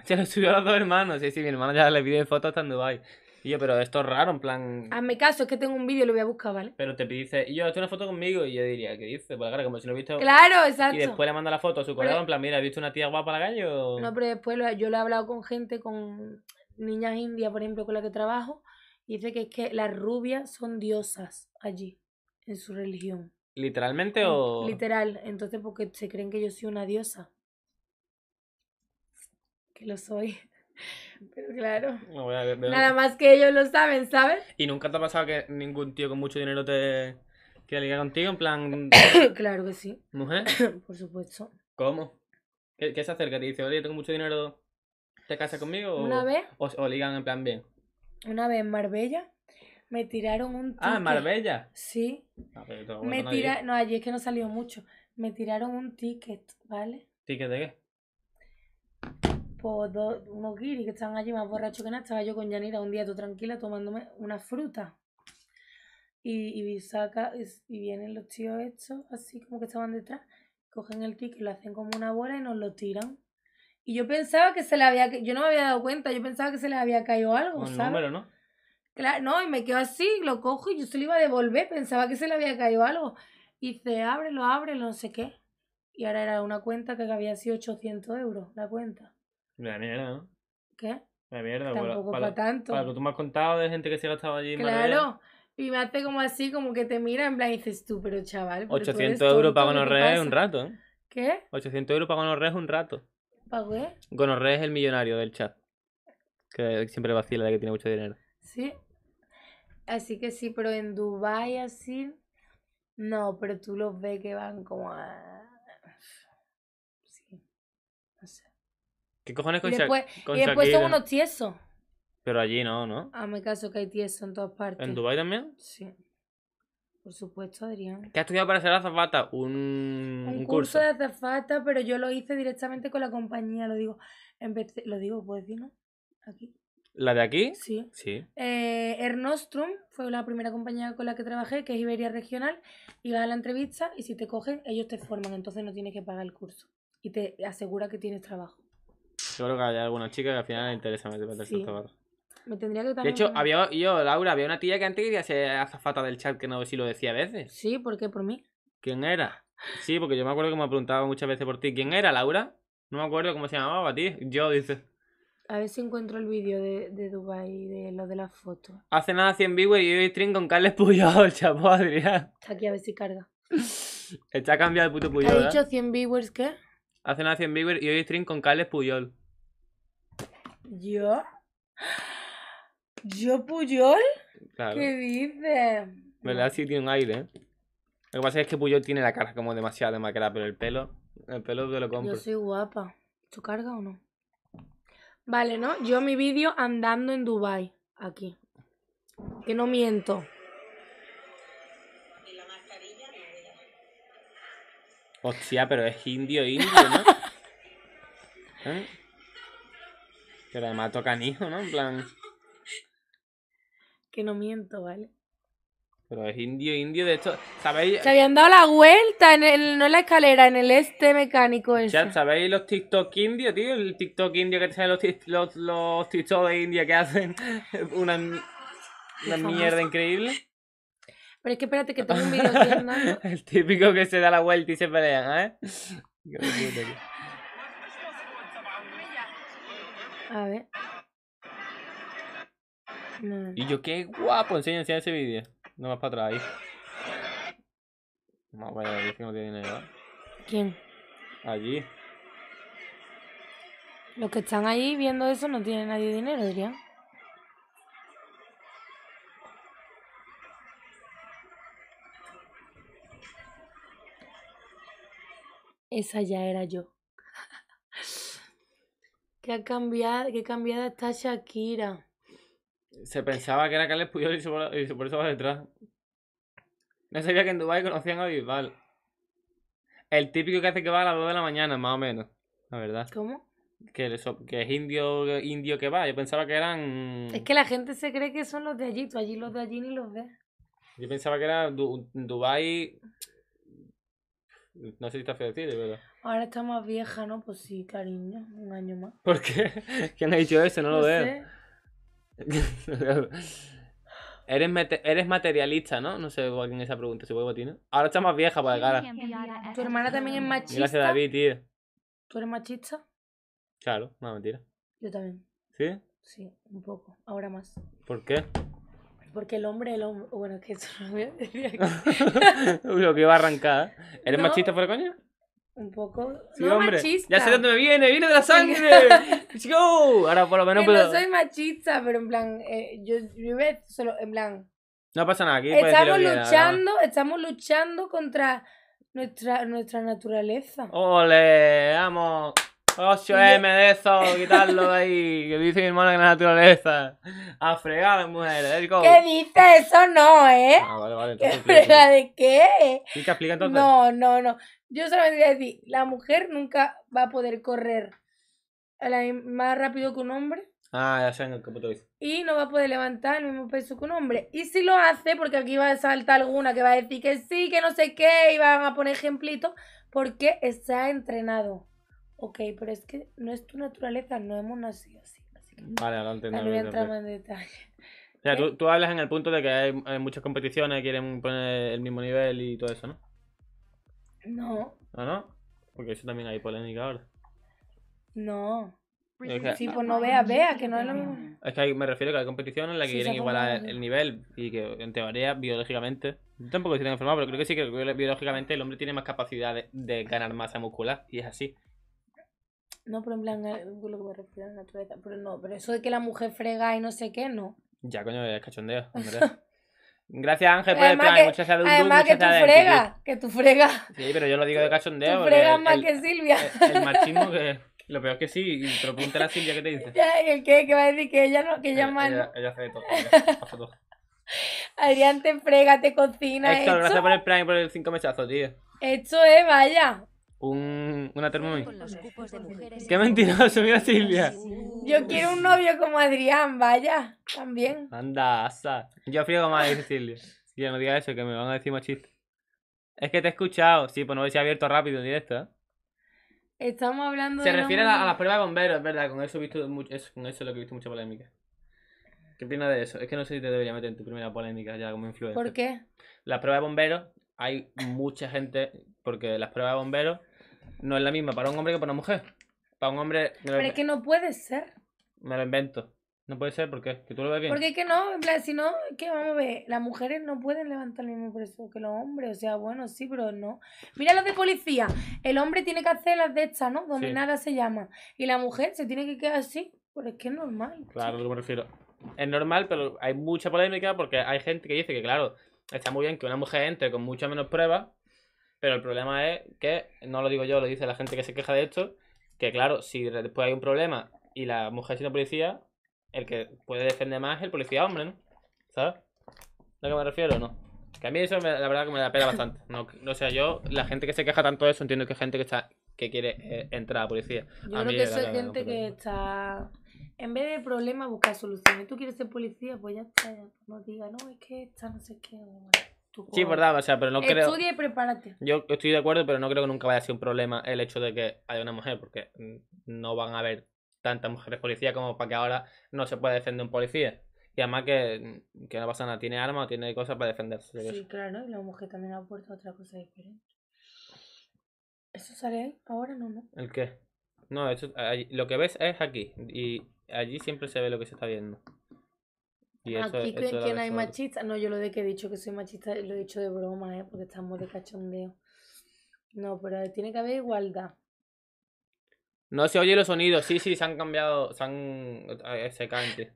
Se lo subió a los dos hermanos. Sí, sí, mi hermana ya le pide fotos estando en Dubai. Y yo, pero esto es raro, en plan. Hazme caso, es que tengo un vídeo y lo voy a buscar, ¿vale? Pero te dice, y yo, hazte una foto conmigo. Y yo diría, ¿qué dice? Pues la como si no he visto. Claro, exacto. Y después le manda la foto a su colega, en plan, mira, ¿has visto una tía guapa la gallo? No, pero después yo lo he hablado con gente, con niñas indias, por ejemplo, con la que trabajo. Y dice que es que las rubias son diosas allí, en su religión. ¿Literalmente o.? Literal, entonces porque se creen que yo soy una diosa. Que lo soy. Pero claro. Nada más que ellos lo saben, ¿sabes? ¿Y nunca te ha pasado que ningún tío con mucho dinero te quiera ligar contigo? En plan. claro que sí. ¿Mujer? Por supuesto. ¿Cómo? ¿Qué, se acerca? ¿Te dice, oye, tengo mucho dinero, te casas conmigo? O, ¿Una vez? O, ligan en plan bien? Una vez en Marbella me tiraron un. Ah, en Marbella. Sí. Ah, me tira... no, allí es que no salió mucho. Me tiraron un ticket, ¿vale? ¿Ticket de qué? unos guiris que estaban allí más borrachos que nada, estaba yo con Yanira un día todo tranquila tomándome una fruta. Y, saca, y vienen los tíos estos, así como que estaban detrás, cogen el ticket, lo hacen como una bola y nos lo tiran. Y yo pensaba que se le había, yo no me había dado cuenta, yo pensaba que se le había caído algo, ¿no? Claro, no, y me quedo así, lo cojo y yo se lo iba a devolver, pensaba que se le había caído algo. Y dice, ábrelo, ábrelo, no sé qué. Y ahora era una cuenta que había sido 800 euros, la cuenta. La mierda, ¿no? ¿Qué? La mierda, pues, Tampoco para, tanto. Para lo que tú me has contado de gente que se ha gastado allí. Claro. Y me hace como así, como que te mira en plan y dices tú, pero chaval. Pero 800 ¿eh? euros para gonorrea un rato, ¿eh? ¿Qué? 800 euros para gonorrea un rato. ¿Para qué? Gonorrea es el millonario del chat. Que siempre vacila de que tiene mucho dinero. Sí. Así que sí, pero en Dubai así. No, pero tú los ves que van como a. ¿Qué cojones con, y y después son unos tiesos. Pero allí no, ¿no? A ah, mi caso que hay tiesos en todas partes. ¿En Dubai también? Sí. Por supuesto, Adrián. ¿Qué has estudiado para hacer azafata? Un, un, un curso. de azafata, pero yo lo hice directamente con la compañía, lo digo. en vez, lo digo, pues decir, Aquí. ¿La de aquí? Sí. sí. Eh, Ernostrum fue la primera compañía con la que trabajé, que es Iberia Regional. Ibas a la entrevista y si te cogen, ellos te forman, entonces no tienes que pagar el curso. Y te asegura que tienes trabajo. Yo creo que hay alguna chica que al final le interesa meterse en Me tendría que también... De hecho, había, yo, Laura, había una tía que antes quería ser azafata del chat que no sé si lo decía a veces. Sí, ¿por qué? ¿Por mí? ¿Quién era? Sí, porque yo me acuerdo que me preguntaba muchas veces por ti. ¿Quién era, Laura? No me acuerdo cómo se llamaba, ti. Yo, dice. A ver si encuentro el vídeo de, de Dubai, de lo de las fotos. Hace nada 100 viewers y hoy stream con Carles Puyol, chapo, Adrián. Está aquí a ver si carga. Está cambiado el puto Puyol. ¿Ha dicho 100 ¿eh? viewers qué? Hace nada 100 viewers y hoy stream con Carles Puyol. ¿Yo? ¿Yo Puyol? ¿Qué dices? ¿Verdad? Sí tiene un aire. Lo que pasa es que Puyol tiene la cara como demasiado demacrada, pero el pelo, el pelo te lo compro. Yo soy guapa. ¿Tu carga o no? Vale, ¿no? Yo mi vídeo andando en Dubai aquí. Que no miento. Hostia, pero es indio, indio, ¿no? ¿Eh? Pero además toca hijo, ¿no? En plan. Que no miento, ¿vale? Pero es indio, indio de hecho, ¿Sabéis? Se habían dado la vuelta, en el, no en la escalera, en el este mecánico ese. ¿sabéis los TikTok indio, tío? El TikTok indio que tienen los, los, TikTok de India que hacen una, una mierda increíble. Pero es que espérate, que tengo un video El típico que se da la vuelta y se pelean, ¿eh? A ver. Y yo, qué guapo, enseña, ese vídeo. No más para atrás No, vaya, que no tiene dinero. ¿ah? ¿Quién? Allí. Los que están ahí viendo eso no tienen nadie dinero, dirían. Esa ya era yo. Que ha cambiado, que cambiada está Shakira. Se pensaba que era que Puyol y, y se por, eso va detrás. No sabía que en Dubai conocían a Bisbal. El típico que hace que va a las 2 de la mañana, más o menos. La verdad. ¿Cómo? Que, que es indio, indio que va. Yo pensaba que eran. Es que la gente se cree que son los de allí. Tú allí los de allí ni los ves. Yo pensaba que era Dubai. No sé si está feo de verdad Ahora está más vieja, ¿no? Pues sí, cariño, un año más. ¿Por qué? ¿Quién ha dicho eso? No, lo veo. eres, eres materialista, ¿no? No sé quién esa pregunta, si voy Ahora está más vieja para cara. ¿Tu hermana también es machista? Gracias, David, tío. ¿Tú eres machista? Claro, no, mentira. Yo también. ¿Sí? Sí, un poco. Ahora más. ¿Por qué? Porque el hombre, el hombre. Bueno, es que eso no me Lo que iba a arrancar. ¿Eres machista por coño? Un poco. Sí, no Machista. Ya sé dónde viene, viene de la sangre. ¡Chico! Ahora por lo menos. Que puedo... No soy machista, pero en plan, eh, yo, yo solo, en plan. No pasa nada aquí. Estamos luchando, estamos luchando contra nuestra, nuestra naturaleza. Ole, vamos. 8M de eso, quitarlo de ahí. Que dice mi hermana que la naturaleza. A fregar a las mujeres. ¿Qué dice? Eso no, ¿eh? Ah, vale, vale. entonces. de qué? y qué explica entonces? No, no, no. Yo solamente voy a decir, la mujer nunca va a poder correr más rápido que un hombre. Ah, ya sé en el punto dice. Y no va a poder levantar el mismo peso que un hombre. Y si lo hace, porque aquí va a saltar alguna que va a decir que sí, que no sé qué, y van a poner ejemplitos, porque está entrenado. Ok, pero es que no es tu naturaleza, no hemos nacido así. que vale, adelante. No, no voy a entrar más en detalle. O sea, ¿Eh? tú, tú, hablas en el punto de que hay, muchas competiciones, quieren poner el mismo nivel y todo eso, ¿no? No. ¿No, ¿Ah, no? Porque eso también hay polémica ahora. No. Es que, sí, pues no vea, vea, que no es lo mismo. Es que me refiero a que hay competiciones en las que quieren igualar el, nivel y que en teoría, biológicamente, yo tampoco estoy tan enfermado, pero creo que sí que biológicamente el hombre tiene más capacidad de ganar masa muscular y es así. No, pero en plan, eh, lo que me refiero a la naturaleza. Pero no, pero eso de que la mujer frega y no sé qué, no. Ya, coño, es cachondeo. Gracias, Ángel, por el plan. Que, muchas gracias. Además, que tú fregas, que tú fregas. Sí, pero yo lo digo de cachondeo. Tú fregas más que Silvia. El, machismo que... Lo peor es que sí, y te lo pregunta la Silvia, ¿qué te dice? Ya, ¿El qué? ¿Qué va a decir? Que ella no, que ella, ella Ella, hace de todo, Adrián te frega, te cocina. esto... gracias por el plan y por el cinco mechazos, tío. Esto es, vaya, un, una Thermomix. ¡Qué mentiroso! Mira Silvia. Yo quiero un novio como Adrián, vaya, también. Anda, asa. Yo frío más, dice Silvia. ya no digas eso, que me van a decir machista. Es que te he escuchado. Sí, pues no ha abierto rápido en directo, ¿eh? Estamos hablando Se refiere a, las pruebas de bomberos, ¿verdad? Con eso, he visto mucho, con eso lo que he visto mucha polémica. ¿Qué opinas de eso? Es que no sé si te debería meter en tu primera polémica ya como influencer. ¿Por qué? Las pruebas de bomberos, hay mucha gente porque las pruebas de bomberos no es la misma para un hombre que para una mujer. Para un hombre... Pero es que no puede ser. Me lo invento. No puede ser, porque ¿Que tú lo veas bien? Porque es que no, en plan, si no, que vamos a ver, las mujeres no pueden levantar el mismo precio que los hombres, o sea, bueno, sí, pero no. Mira lo de policía, el hombre tiene que hacer las de estas, ¿no? Donde nada se llama, y la mujer se tiene que quedar así, pero es que es normal. Claro, lo que me refiero. Es normal, pero hay mucha polémica porque hay gente que dice que, claro, está muy bien que una mujer entre con mucha menos pruebas, pero el problema es que, no lo digo yo, lo dice la gente que se queja de esto, que claro, si después hay un problema y la mujer una policía, el que puede defender más es el policía hombre, ¿no? ¿Sabes? ¿A lo que me refiero o no? Que a mí eso la verdad que me da pena bastante. No, o sea, yo, la gente que se queja tanto de eso, entiendo que hay gente que está que quiere eh, entrar a policía. Yo a creo que es gente que está... En vez de problemas, buscar soluciones. Tú quieres ser policía, pues ya está. Pues no diga, no, es que está no sé qué. Sí, verdad, o sea, pero no creo... Estudia y prepárate. Yo estoy de acuerdo, pero no creo que nunca vaya a ser un problema el hecho de que haya una mujer, porque no van a haber tantas mujeres policías como para que ahora no se pueda defender un policía. Y además que, que no pasa nada, tiene armas o tiene cosas para defenderse. Sí, eso. claro, y la mujer también aporta otra cosa diferente. ¿Eso sale ahí? Ahora no, ¿no? ¿El qué? No, eso, lo que ves es aquí. Y allí siempre se ve lo que se está viendo. Aquí no ¿quién hay machista. No, yo lo de que he dicho que soy machista lo he dicho de broma, ¿eh? porque estamos de cachondeo. No, pero tiene que haber igualdad. No se oye los sonidos, sí, sí, se han cambiado, se han... se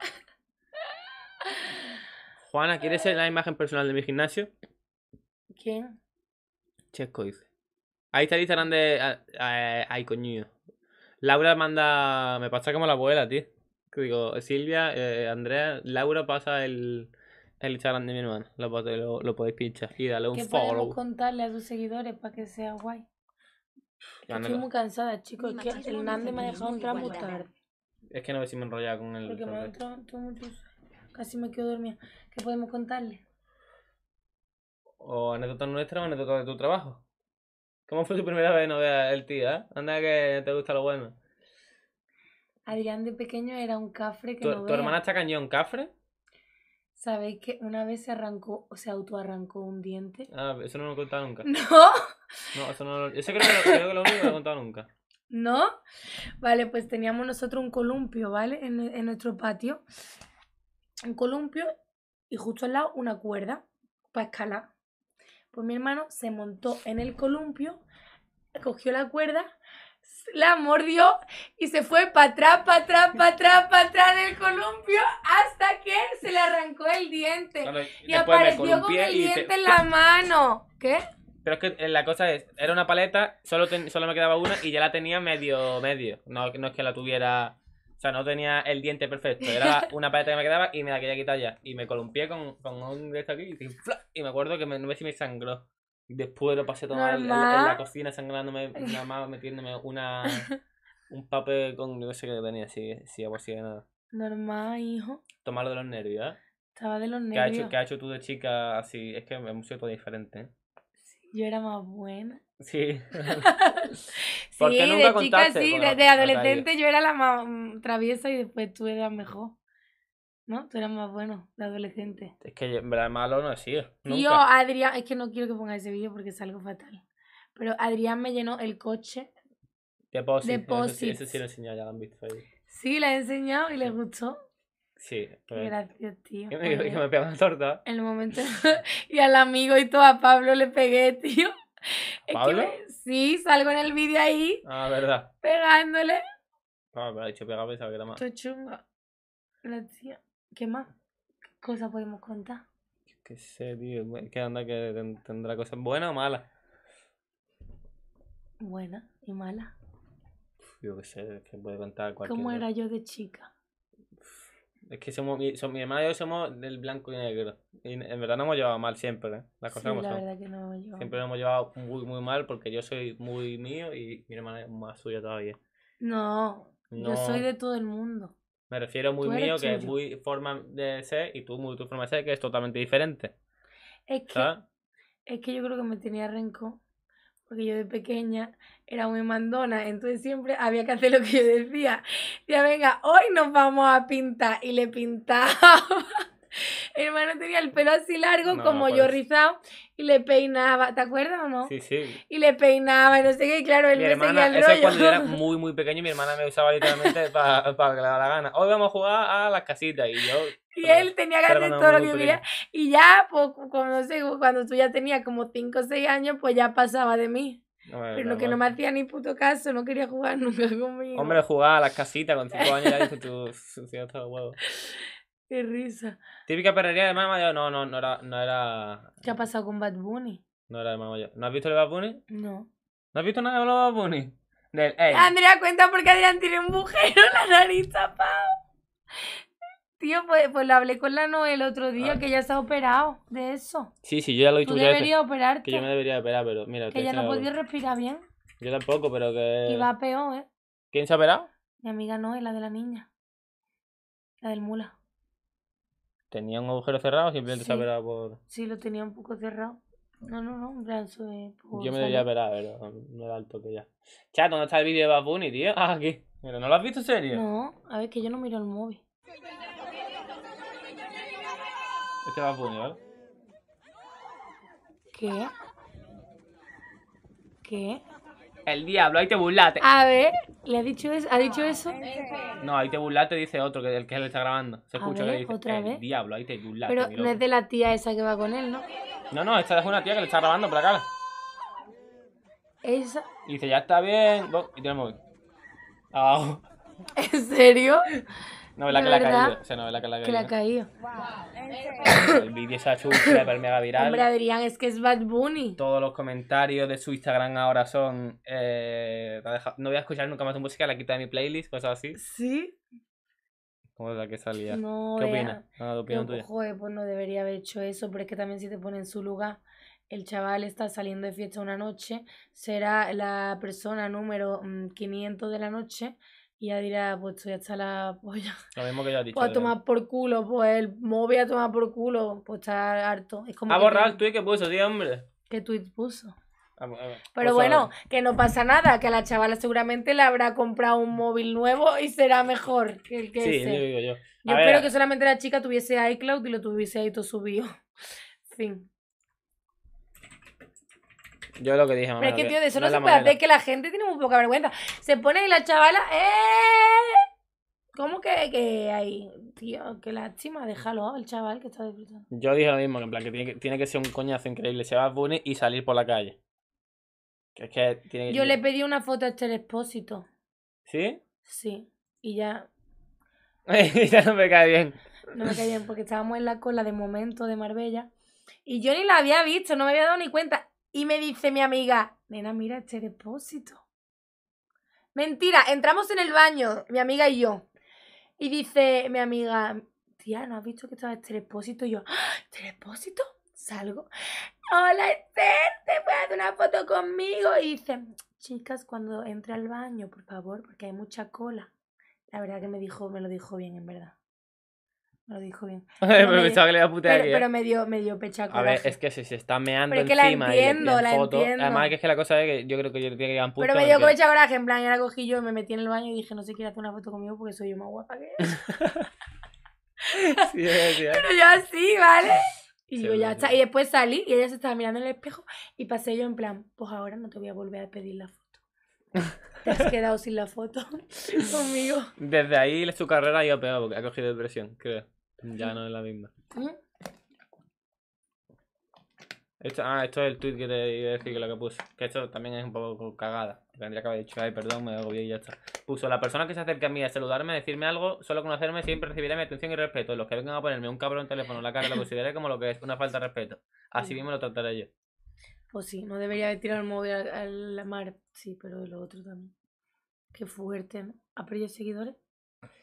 Juana, ¿quieres ser la imagen personal de mi gimnasio? ¿Quién? Chesco dice. Ahí está el Instagram de... Ay, coño. Laura manda... Me pasa como la abuela, tío digo, Silvia, eh, Andrea, Laura pasa el, el Instagram de mi hermana. Lo, podéis pinchar y dale un ¿Qué podemos contarle a tus seguidores para que sea guay? Estoy muy cansada, chicos. Es que el me ha dejado un tramo tarde. Es que no sé si me enrollado con el. Porque me ha entrado mucho. Casi me quedo dormida. ¿Qué podemos contarle? O anécdota nuestra o anécdota de tu trabajo. ¿Cómo fue tu primera vez no novia el tío, eh? Anda que te gusta lo bueno. Adrián de pequeño era un cafre que ¿Tu, no ¿Tu hermana está cañón cafre? ¿Sabéis que una vez se arrancó, o se autoarrancó un diente? Ah, eso no lo he contado nunca. ¿No? No, eso no lo... Eso creo que, lo, único que he contado nunca. ¿No? Vale, pues teníamos nosotros un columpio, ¿vale? En, en nuestro patio. Un columpio y justo al lado una cuerda para escalar. Pues mi hermano se montó en el columpio, cogió la cuerda la mordió y se fue para atrás, para atrás, para atrás, para atrás del columpio hasta que se le arrancó el diente. y, apareció con el diente en la mano. ¿Qué? Pero es que eh, la cosa es, era una paleta, solo, solo me quedaba una y ya la tenía medio, medio. No, no es que la tuviera... O sea, no tenía el diente perfecto. Era una paleta que me quedaba y me la quería quitar ya. Y me columpié con, un de estos aquí y, me acuerdo que me, no sé si me sangró. Después lo pasé a tomar en, la cocina sangrándome, nada más metiéndome una, un papel con no sé qué tenía, así si por si de nada. Normal, hijo. Tomarlo de los nervios, ¿eh? Estaba de los nervios. ¿Qué ha hecho, tú de chica así? Es que me un todo diferente. ¿eh? Sí, yo era más buena. Sí. sí, nunca de chica sí, de adolescente yo era la más mm, traviesa y después tú eras mejor. ¿No? Tú eras más bueno de adolescente. Es que en verdad malo no he sido. Yo, Adrián, es que no quiero que ponga ese vídeo porque es algo fatal. Pero Adrián me llenó el coche. de No, ese, ese, sí lo he enseñado, ya lo han visto ahí. Sí, la he enseñado y le gustó. Sí. Pues. Gracias, tío. Que me, pegó una torta. En el momento. y al amigo y todo, a Pablo le pegué, tío. ¿Pablo? Es que Sí, salgo en el vídeo ahí. Ah, verdad. Pegándole. No, ah, me ha dicho pegado, pensaba que era más. Estoy chunga. La ¿Qué más? ¿Qué cosas podemos contar? Qué sé, tío. ¿Qué onda que tendrá cosas buenas o malas? Buena y mala. Yo qué sé, es que puede contar cualquier ¿Cómo era yo de chica? Es que somos, mi, hermana y yo somos del blanco y negro. Y en verdad no hemos llevado mal siempre, ¿eh? Las Sí, la verdad que no llevado mal. Siempre nos hemos llevado muy, muy mal porque yo soy muy mío y mi hermana es más suya todavía. No, No. yo soy de todo el mundo. Me refiero muy mío, que es muy forma de ser, y tú muy tu forma de ser, que es totalmente diferente. Es que, es que yo creo que me tenía renco, porque yo de pequeña era muy mandona, entonces siempre había que hacer lo que yo decía. Ya venga, hoy nos vamos a pintar, y le pintaba. Mi hermano tenía el pelo así largo, como yo rizado, y le peinaba, ¿te acuerdas o no? Sí, sí. Y le peinaba, y no sé qué, claro, él mi me el rollo. Eso es cuando yo era muy, muy pequeño, y mi hermana me usaba literalmente para para que le daba la gana. Hoy vamos a jugar a las casitas, y yo... Y él tenía ganas de todo lo que quería. Y ya, pues, cuando, cuando tú ya tenías como 5 o 6 años, pues ya pasaba de mí. pero lo que no me hacía ni puto caso, no quería jugar nunca conmigo. Hombre, jugaba a las casitas con 5 años ya dices tú, sucio todo huevo. Qué risa. Típica perrería de mamá. mayor No, no, no era, no era. ¿Qué ha pasado con Bad Bunny? No era de Mama mayor ¿No has visto el Bad Bunny? No. ¿No has visto nada de los Bad Bunny? Andrea, ah, cuenta porque Adrián tiene un bujero en la nariz tapado. Tío, pues, pues lo hablé con la Noel el otro día, ah. que ya se ha operado de eso. Sí, sí, yo ya lo he dicho. Tú deberías que, operarte. Que yo me debería operar, pero mira. Que ya no podía respirar bien. Yo tampoco, pero que... Y va peor, ¿eh? ¿Quién se ha operado? Mi amiga Noel, la de la niña. La del mula. ¿Tenía un agujero cerrado o simplemente sí. ha por...? Sí, lo tenía un poco cerrado. No, no, no, un brazo de... Yo me a ver, pero no era el toque ya. Chat, ¿dónde está el vídeo de Babuni, tío? Ah, aquí. Pero ¿no lo has visto en serio? No, a ver, que yo no miro el móvil. Este es que Babuni, ¿Qué? ¿Qué? El diablo, ahí te burlate A ver, ¿le ha dicho eso? ¿Ha dicho ah, eso? No, ahí te burlate, dice otro, que el que le está grabando. Se escucha ver, que dice, ¿otra el vez? diablo, ahí te burlate Pero no es de la tía esa que va con él, ¿no? No, no, esta es una tía que le está grabando por acá Esa... dice, ya está bien. Y tenemos... Oh. Ah. ¿En serio? no que la ha caído. Es la que la ha caído. Que ha caído. El vídeo se ha hecho el mega viral. Hombre, Adrián, es que es Bad Bunny. Todos los comentarios de su Instagram ahora son. Eh, no voy a escuchar nunca más tu música, la quita de mi playlist, cosas así. Sí. Como la que salía. No, ¿Qué opinas? No, opinión pues no debería haber hecho eso, pero es que también si te pone en su lugar el chaval está saliendo de fiesta una noche, será la persona número 500 mm, de la noche, y ya dirá, pues ya está la polla. Lo mismo que ya has dicho. Pues a tomar por culo, pues el móvil a tomar por culo, pues está harto. Es como ha borrado el tweet que puso, tío, hombre. ¿Qué tweet puso? A ver, Pero bueno, que no pasa nada, que a la chavala seguramente le habrá comprado un móvil nuevo y será mejor que el que sí, Yo, digo yo. yo espero que solamente la chica tuviese iCloud y lo tuviese ahí todo subido. Fin. Yo lo que dije, mamá. es que, tío, de eso no, se puede hacer, que la gente tiene muy poca vergüenza. Se pone ahí la chavala, ¡eh! ¿Cómo que, que hay? Tío, qué lástima, déjalo el chaval que está disfrutando. Yo dije lo mismo, que en plan, que tiene que, ser un coñazo increíble. Se va a Bunny y salir por la calle. Que es que tiene Yo le pedí una foto a este expósito. ¿Sí? Sí. Y ya. ya no me cae bien. No me cae bien, porque estábamos en la cola de momento de Marbella. Y yo ni la había visto, no me había dado ni cuenta. Y me dice mi amiga, nena, mira este depósito. Mentira, entramos en el baño, mi amiga y yo. Y dice mi amiga, tía, ¿no has visto que estaba este depósito? Y yo, ¡Ah! ¿este depósito? Salgo. Hola, Esther, ¿te puedes hacer una foto conmigo? Y dice, chicas, cuando entre al baño, por favor, porque hay mucha cola. La verdad que me dijo, me lo dijo bien, en verdad lo dijo bien. Pero, me dio, que le me dio, me A ver, es que si se está meando pero encima es que la entiendo, la foto, entiendo. Además que es que la cosa es que yo creo que yo le tenía que a un puto Pero me dio pecha coraje, en plan, yo la cogí yo, me metí en el baño y dije, no sé quién hacer una foto conmigo porque soy yo más guapa que Pero yo así, ¿vale? Y yo ya está. Y después salí y ella se estaba mirando en el espejo y pasé yo en plan, pues ahora no te voy a volver a pedir la foto. te has quedado sin la foto conmigo. Desde ahí su carrera ha ido peor porque ha cogido depresión, creo. Ya no es la misma. Esto, ah, esto es el tweet que te iba a decir que lo que puse, Que esto también es un poco cagada. Tendría que haber dicho, ay, perdón, me y ya está. Puso, la persona que se acerque a mí a saludarme, a decirme algo, solo conocerme, siempre recibiré mi atención y respeto. Los que vengan a ponerme un cabrón En teléfono en la cara lo consideraré como lo que es, una falta de respeto. Así mismo lo trataré yo. o sí, no debería de tirar el móvil a la mar. Sí, pero lo otro también. Qué fuerte, ¿no? Ah, seguidores?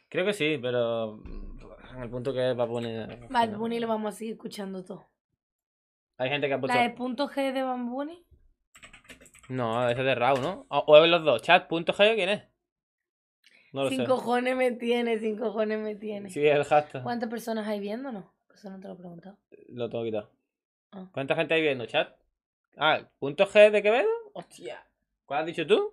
Creo que sí, pero mm, en el punto que es Bad Bunny. Eh, Bad lo vamos a seguir escuchando todo. Hay gente que ha puesto. ¿La de punto G de bambuni No, ese es de Raw, ¿no? O, o los dos. Chat, punto G, ¿quién es? No lo sin cojones me tiene, sin cojones me tiene. Sí, el ¿Cuántas personas hay viendo no Eso no te lo he preguntado. Lo tengo quitado. Ah. ¿Cuánta gente hay viendo, chat? Ah, ¿punto G de Quevedo? Hostia. ¿Cuál has dicho tú?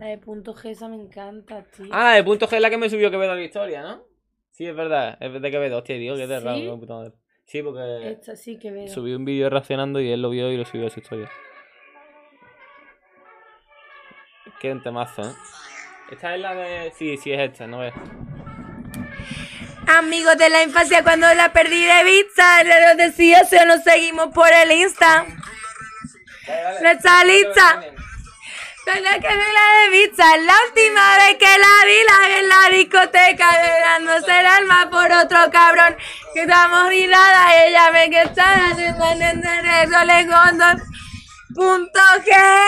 La de punto G, esa me encanta, tío. Ah, de punto G es la que me subió que veo la historia, ¿no? Sí, es verdad. Es de Quevedo. Hostia, digo que de raro, puta madre. Sí, porque Esta sí, veo. subí un vídeo reaccionando y él lo vio y lo subió a su historia. Qué temazo, ¿eh? Esta es la de... Sí, sí es esta, no es... Amigos de la infancia, cuando la perdí de vista, Le decía, se nos seguimos por el Insta. No está lista que soy la de pizza. La última vez que la vi, la en la discoteca, dándose el alma por otro cabrón. Que estamos Y ella ve que está haciendo en Punto que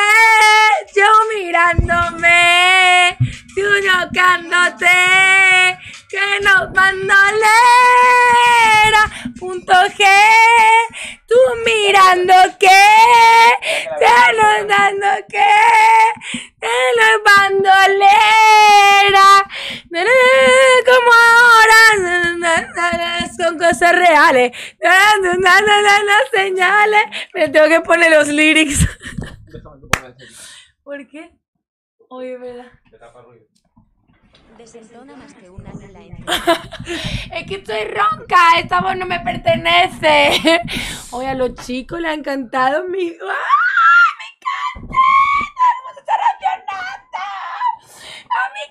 yo mirándome, tú tocándote que nos bandolera. Punto G, tú mirando que, te nos dando que, te nos bandolera. Como ahora, son cosas reales. Dando, las señales. Me tengo que poner los lyrics. ¿Por qué? Oye, ¿verdad? es que estoy ronca, esta voz no me pertenece. Oye, a los chicos le ha encantado mi... ¡Ah! me encanta! hacer está racionando! ¡A mí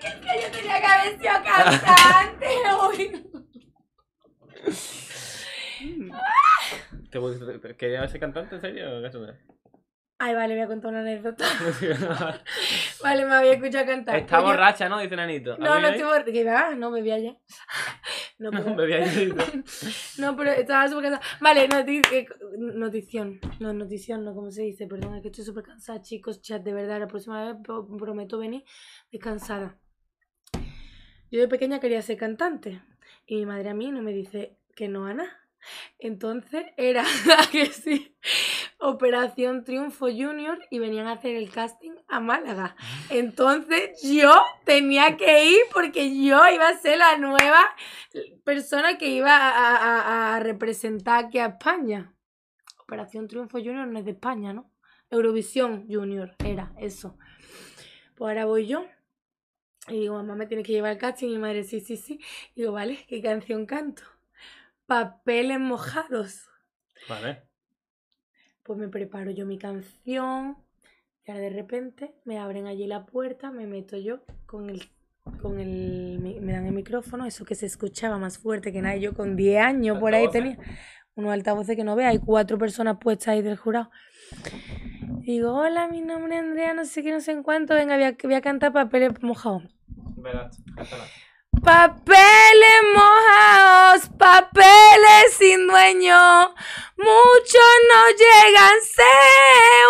canta! Porque es que yo tenía que haber sido cantante hoy. ¿Te, ¿Querías ser cantante en serio? Ay, vale, voy a contar una anécdota. vale, me había escuchado cantar. Está borracha, ¿no? Dice Nanito. No, no estoy borracha. Ah, no, me vi ayer. No, pero... me vi ayer. no, pero estaba súper cansada. Vale, eh, notición. No, notición, no, ¿cómo se dice? Perdón, es que estoy súper cansada, chicos. Chat, de verdad, la próxima vez prometo venir descansada. Yo de pequeña quería ser cantante. Y mi madre a mí no me dice que no, Ana. Entonces era que sí. Operación Triunfo Junior y venían a hacer el casting a Málaga. Ah. Entonces yo tenía que ir porque yo iba a ser la nueva persona que iba a, representar aquí a España. Operación Triunfo Junior no es de España, ¿no? Eurovisión Junior era eso. Pues ahora voy yo. Y digo, mamá, me tiene que llevar el casting. Y mi madre, sí, sí, sí. Y digo, vale, ¿qué canción canto? Papeles mojados. Vale pues me preparo yo mi canción. Y ahora de repente me abren allí la puerta, me meto yo con el con el me dan el micrófono, eso que se escuchaba más fuerte que nadie yo con 10 años por ahí tenía unos altavoces que no vea, hay cuatro personas puestas ahí del jurado. digo, hola, mi nombre es Andrea, no sé qué, no sé en cuánto, venga, voy a, cantar Papeles mojado. Papeles mojados, papeles sin dueño. Muchos no llegan, se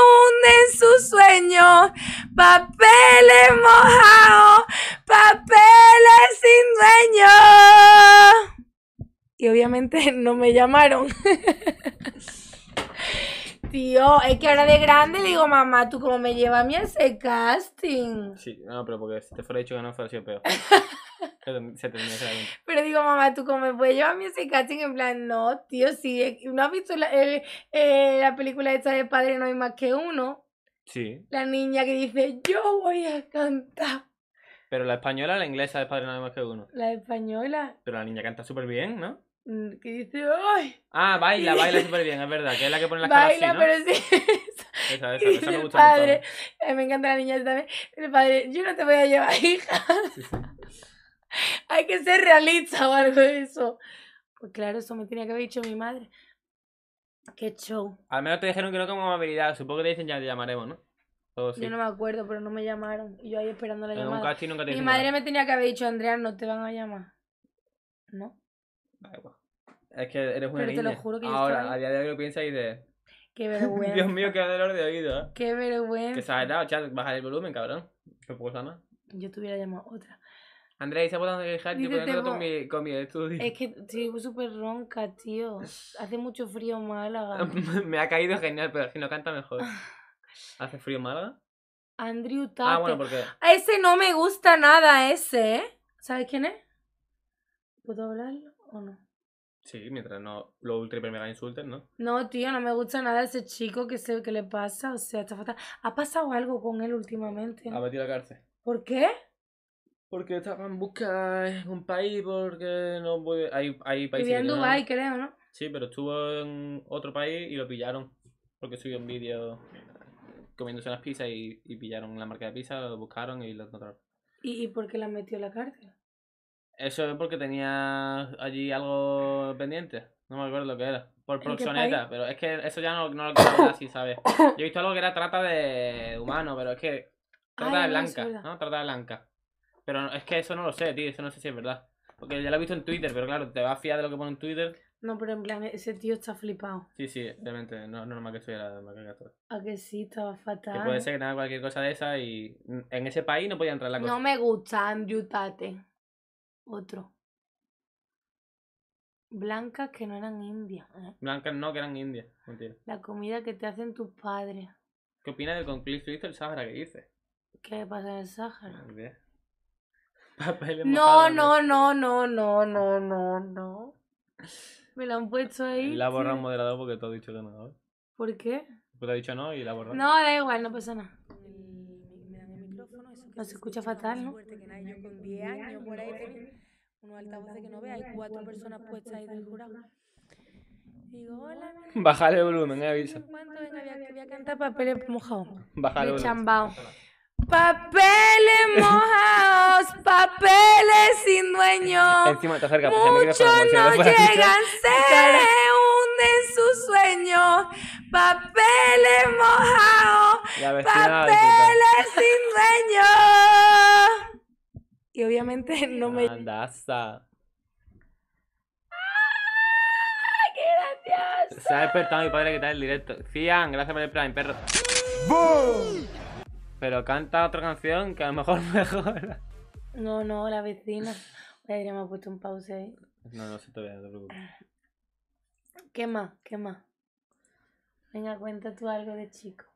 hunden sus sueños. Papeles mojados, papeles sin dueño. Y obviamente no me llamaron. Tío, es que ahora de grande digo, mamá, tú cómo me llevas a mí a ese casting. Sí, no, pero porque si te fuera dicho que no, fuera sido peor. Se Pero digo, mamá, ¿tú cómo me puedes llevar a mí ese casting? En plan, no, tío, sí. ¿No has visto la, eh, la película esta de Padre No hay más que uno? Sí. La niña que dice, yo voy a cantar. ¿Pero la española la inglesa de Padre No hay más que uno? La española. Pero la niña canta súper bien, ¿no? Mm, que dice, ¡ay! Ah, baila, baila súper bien, es verdad, que es la que pone las ¿no? pero sí. Esa, esa, me gusta padre, eh, me encanta la niña también. ¿eh? padre, yo no te voy a llevar, hija. Hay que ser realista o algo de eso. Pues claro, eso me tenía que haber dicho mi madre. Qué show. Al menos te dijeron que no tengo habilidad Supongo que te dicen ya te llamaremos, ¿no? Yo no me acuerdo, pero no me llamaron. Y yo ahí esperando la llamada. mi madre me tenía que haber dicho, Andrea, no te van a llamar. ¿No? Es que eres una Pero Te lo juro que Ahora, a día de hoy lo piensas y de Qué vergüenza. Dios mío, qué dolor de oído. ¿eh? Qué vergüenza. Que sabes nada, chat, baja el volumen, cabrón. ¿Qué poco nada? Yo te hubiera llamado otra. Andrea, ¿y sabes dónde dejar? Yo tengo... con, con mi estudio. Es que estoy súper ronca, tío. Hace mucho frío en Málaga. Me ha caído genial, pero si no canta mejor. Ah. ¿Hace frío en Málaga? Andrew Tate. Ah, bueno, qué? Ese no me gusta nada, ese, ¿eh? ¿Sabes quién es? ¿Puedo hablarlo? ¿O no? Sí, mientras no lo ultra y mega insulten, ¿no? No, tío, no me gusta nada ese chico que sé que le pasa. O sea, está fatal. ¿Ha pasado algo con él últimamente? Ha metido a la cárcel. ¿Por qué? Porque estaba en busca en un país porque no puede... Hay, hay países Vivía en Dubái, creo, ¿no? Sí, pero estuvo en otro país y lo pillaron. Porque subió un vídeo comiéndose las pizzas y, pillaron la marca de pizza, lo buscaron y lo encontraron. ¿Y, ¿Y por qué la metió a la cárcel? Eso es porque tenía allí algo pendiente. No me acuerdo lo que era. Por proxoneta, pero es que eso ya no, no lo quiero así, ¿sabes? Yo he visto algo que era trata de humano, pero es que. Trata de blanca, no, Trata de blanca. Pero es que eso no lo sé, tío, eso no sé si es verdad. Porque ya lo he visto en Twitter, pero claro, te vas a fiar de lo que pone en Twitter. No, pero en plan, ese tío está flipado. Sí, sí, realmente, no no, más que estuviera todo A que sí, estaba fatal. Que puede ser que tenga cualquier cosa de esa y en ese país no podía entrar la cosa. No me gustan, yutate otro. Blancas que no eran indias. ¿eh? Blancas no, que eran indias. La comida que te hacen tus padres. ¿Qué opinas del conflicto del Sahara que dices? ¿Qué pasa en el Sahara? Papeles no, no, no, no, no, no, no, no. Me lo han puesto ahí. Y La borra un moderador porque te ha dicho que no. ¿Por qué? Porque te dicho no y la borra. No, da igual, no pasa nada se escucha fatal, ¿no? Fuerte que nadie. Yo con 10 años por ahí tenía unos altavoces que no ve, hay cuatro personas puestas ahí del jurado. Digo, hola. Bájale el volumen, eh, avisa. ¿Cuánto? Venga, voy a, voy cantar papeles mojados. Bájale el volumen. Chambao. Papeles mojados, papeles sin dueño. Encima te acerca, pues, Muchos no llegan, se hunden sus sueños. Papeles mojados, la vecina ¡Papeles sin dueño! Y obviamente no me. ¡Andasa! ¡Qué gracias! Se ha despertado mi padre que está en directo. ¡Fian, gracias por el prime, perro. ¡Bum! Pero canta otra canción que a lo mejor mejora. No, no, la vecina. ha puesto un pause ahí. No, no sé todavía, no te preocupes. ¿Qué más? ¿Qué más? Venga, cuenta tú algo de chico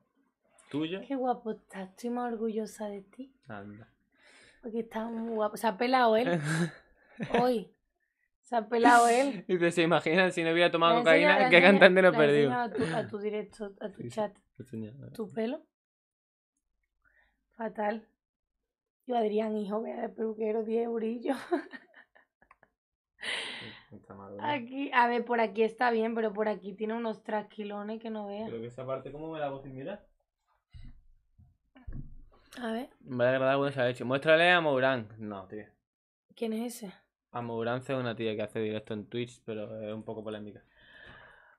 tuya. Qué guapo estás, estoy más orgullosa de ti. Anda. Porque está muy guapo. Se ha pelado él. Hoy. Se ha pelado él. Y te se imaginan si no hubiera tomado cocaína, qué cantante lo perdido. A tu, directo, a tu chat. Tu pelo. Fatal. Yo, Adrián, hijo, vea de peluquero, 10 eurillos. Aquí, a ver, por aquí está bien, pero por aquí tiene unos tranquilones que no veas. Creo que esa parte, ¿cómo me la voz? sin mirar? A ver. Me ha agradado esa hecho. Muéstrale a Mouran. No, tío. ¿Quién es ese? A Mourán es una tía que hace directo en Twitch, pero es un poco polémica.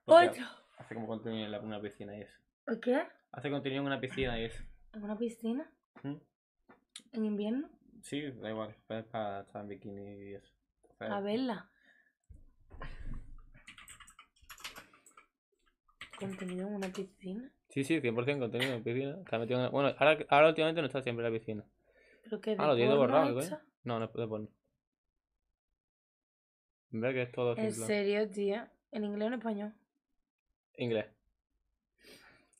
¡Ocho! Hace como contenido en la, una piscina y eso. ¿Qué? Hace contenido en una piscina y eso. ¿En una piscina? ¿Mm? ¿En invierno? Sí, da igual. estar en bikini y eso. A verla. ¿Contenido en una piscina? Sí, sí, 100% contenido en piscina. Bueno, ahora, ahora últimamente no está siempre en la piscina. Pero qué? de Ah, lo tiene borrado, güey. ¿eh? No, no es de En serio, tía. ¿En inglés o en español? Inglés.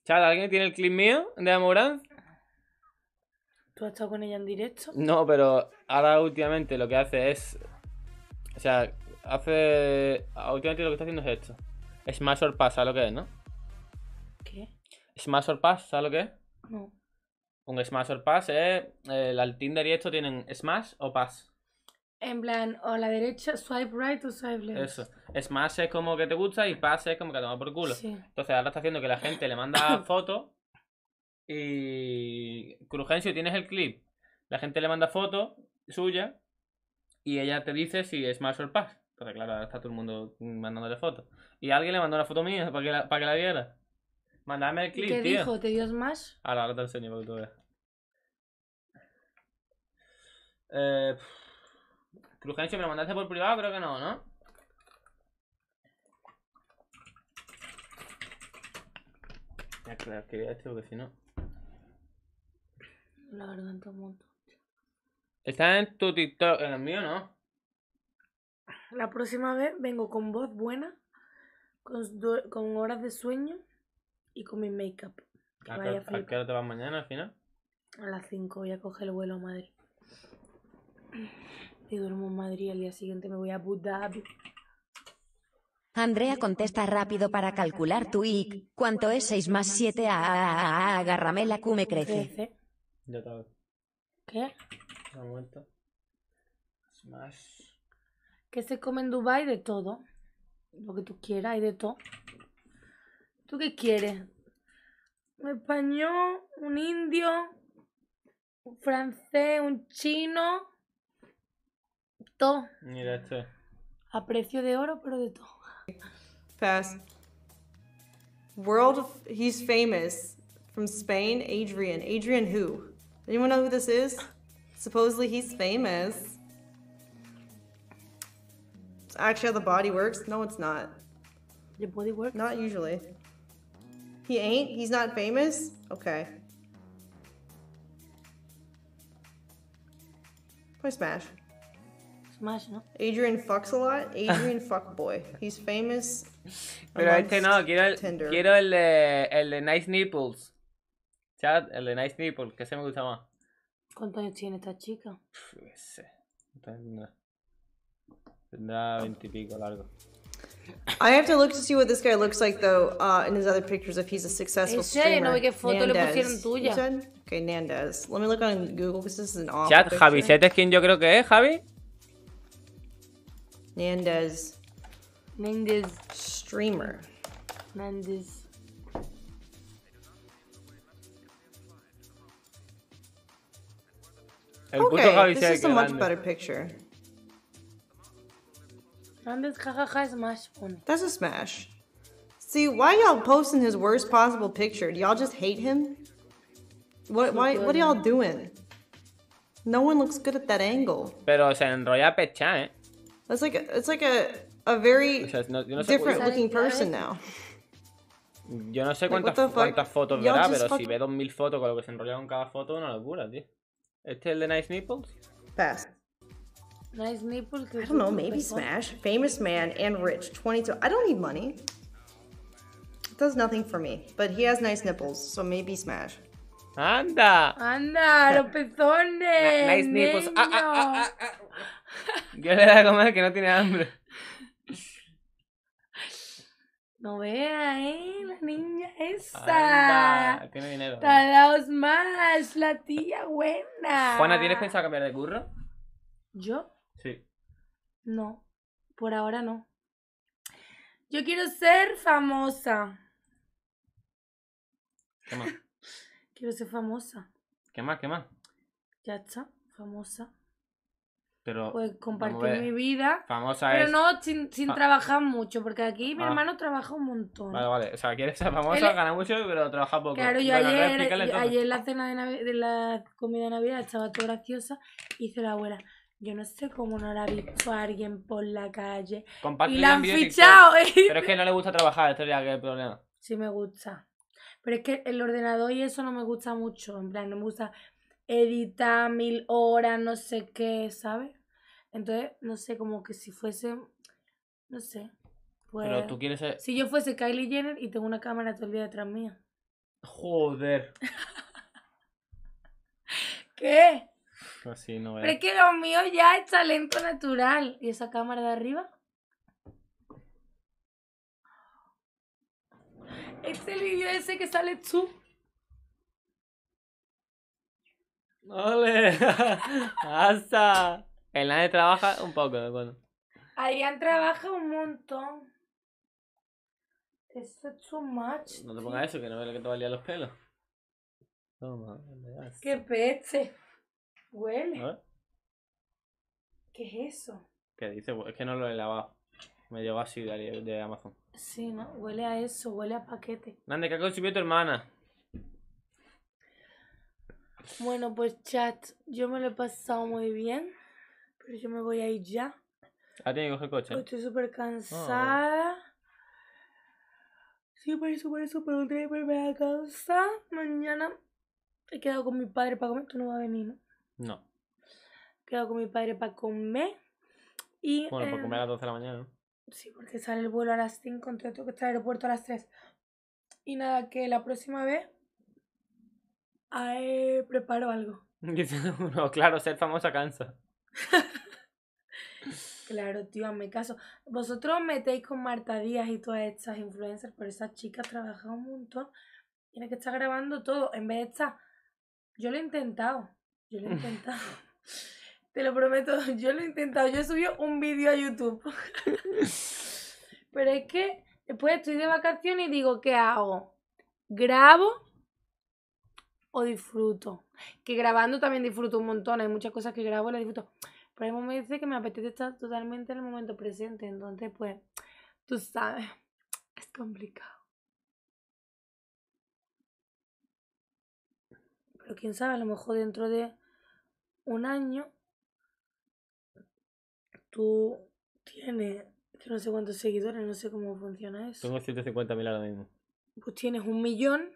Chaval, ¿alguien tiene el clip mío de Amorán? ¿Tú has estado con ella en directo? No, pero ahora últimamente lo que hace es. O sea, hace. Últimamente lo que está haciendo es esto. Es más pasa lo que es, ¿no? Smash or Pass, ¿sabes lo que es? Un Smash or Pass es. el eh, Tinder y esto tienen Smash o Pass. En plan, o la derecha, swipe right o swipe left. Eso. Smash es como que te gusta y Pass es como que te tomado por culo. Entonces ahora está haciendo que la gente le manda fotos y. Crujencio, tienes el clip. La gente le manda fotos suya y ella te dice si es Smash or Pass. Entonces, claro, ahora está todo el mundo mandándole fotos. Y alguien le mandó una foto mía para para que la viera. Mándame el clip, ¿Qué tío. dijo? ¿Te dios más? Ahora, la te enseño para que tú veas. Eh, ¿me lo mandaste por privado? Creo que no, ¿no? Ya, claro, quería este porque si no. La verdad, garganta un montón. Está en tu TikTok, en el mío no. La próxima vez vengo con voz buena, con horas de sueño y con mi make-up. ¿A, qué- hora te vas mañana al final? A las 5 voy a coger el vuelo a Madrid. Y duermo en Madrid, al día siguiente me voy a Budapest. Andrea contesta rápido para calcular tu IC. ¿Cuánto es 6 más 7? a agárrame la Q me crece. Yo ¿Qué? Una ¿Qué se come en Dubai? De todo. Lo que tú quieras, y de todo. ¿Tú qué quieres? ¿Un español? ¿Un indio? ¿Un francés? ¿Un chino? Todo. Mira esto. A precio de oro, pero de todo. Pass. World, he's famous. From Spain, Adrian. Adrian who? Anyone know who this is? Supposedly he's famous. It's actually how the body works? No, it's not. The body works? Not usually. He ain't? He's not famous? Okay. Play Smash. Smash, ¿no? Adrian fucks a lot. Adrian fuckboy. He's famous. Pero este no, quiero el, el de, Nice Nipples. Chat, el de Nice Nipples, que se me gusta más. ¿Cuánto años tiene esta chica? Pff, no sé. Tendrá veintipico largo. I have to look to see what this guy looks like though uh, in his other pictures if he's a successful ¿En streamer. No qué foto le pusieron tuya. Okay, Nandez. Let me look on Google because this is an awful Chat, Javi, picture. ¿sabes quién yo creo que es, Javi? Nandez Mendes. streamer. Nandez. El puto Javi Okay, this is a much better picture. That's a smash. See, why y'all posting his worst possible picture? Do y'all just hate him? What, why, what are y'all doing? No one looks good at that angle. Pero se enrolla pecha, eh? That's like a, it's like a a very different looking person now. Yo no sé cuántas, like, cuántas fotos verá, pero fuck... si ve 2000 fotos con lo que se enrolla con cada foto, una locura, tío. ¿Este es el de Nice Nipples? Pass. Nice maple I don't know, maybe Smash. Famous man and rich. 22. I don't need money. It does nothing for me. But he has nice nipples, so maybe Smash. Anda. Anda, los pezones. nice nipples. Ah ah, ah, ah, ah, Yo le da a que no tiene hambre. No vea, eh, la niña esa. Anda, tiene dinero. Te más, la tía buena. Juana, ¿tienes pensado cambiar de curro? ¿Yo? No, por ahora no. Yo quiero ser famosa. ¿Qué más? Quiero ser famosa. ¿Qué más? ¿Qué más? Ya está, famosa. Pero, pues compartir mi vida. Famosa pero no sin, trabajar mucho, porque aquí mi ah. hermano trabaja un montón. Vale, vale. O sea, quieres ser famosa, gana mucho, pero trabaja poco. Claro, yo ayer, en la cena de, la comida de Navidad estaba todo graciosa hice la abuela. Yo no sé cómo no la ha visto a alguien por la calle. y la han fichado. Eh. Pero es que no le gusta trabajar, esto ya que el problema. Sí me gusta. Pero es que el ordenador y eso no me gusta mucho. En plan, no me gusta editar mil horas, no sé qué, ¿sabes? Entonces, no sé, como que si fuese, no sé. Pues Pero tú quieres ser... Si yo fuese Kylie Jenner y tengo una cámara todo el día detrás mía. Joder. ¿Qué? Pues así no es. Pero es que lo mío ya es talento natural. ¿Y esa cámara de arriba? Es el vídeo ese que sale tú. ¡Ole! ¡Hasta! El nane trabaja un poco, de acuerdo. Adrián trabaja un montón. Eso es too much. No te pongas eso, que no veo lo que te valía los pelos. Toma, Qué peche. Huele. ¿Eh? ¿Qué es eso? ¿Qué dice? Es que no lo he lavado. Me llegó así de, Amazon. Sí, ¿no? Huele a eso, huele a paquete. Nande, ¿qué ha consumido tu hermana? Bueno, pues chat, yo me lo he pasado muy bien, pero yo me voy a ir ya. Ah, tiene que coger coche. Estoy súper cansada. Ah, por Súper, súper, súper, ultra, me mega cansada. Mañana he quedado con mi padre para comer, tú no vas a venir, ¿no? No. Quedo con mi padre para comer. Y, bueno, para comer a las 12 em, de la mañana. Sí, porque sale el vuelo a las 5, entonces tengo que estar al aeropuerto a las 3. Y nada, que la próxima vez eh, preparo algo. claro, ser famosa cansa. claro, tío, me caso. Vosotros metéis con Marta Díaz y todas estas influencers, pero chica ha trabajado un montón. Tiene que estar grabando todo. En vez de estar. Yo lo he intentado. Yo lo he intentado. Te lo prometo, yo lo he intentado. Yo he subido un vídeo a YouTube. Pero es que después estoy de vacaciones y digo, ¿qué hago? ¿Grabo o disfruto? Que grabando también disfruto un montón. Hay muchas cosas que grabo y las disfruto. Pero el me dice que me apetece estar totalmente en el momento presente. Entonces, pues, tú sabes, es complicado. quién sabe, a lo mejor dentro de un año tú tienes, no sé cuántos seguidores, no sé cómo funciona eso. Tengo 150.000 ahora mismo. Pues tienes un millón.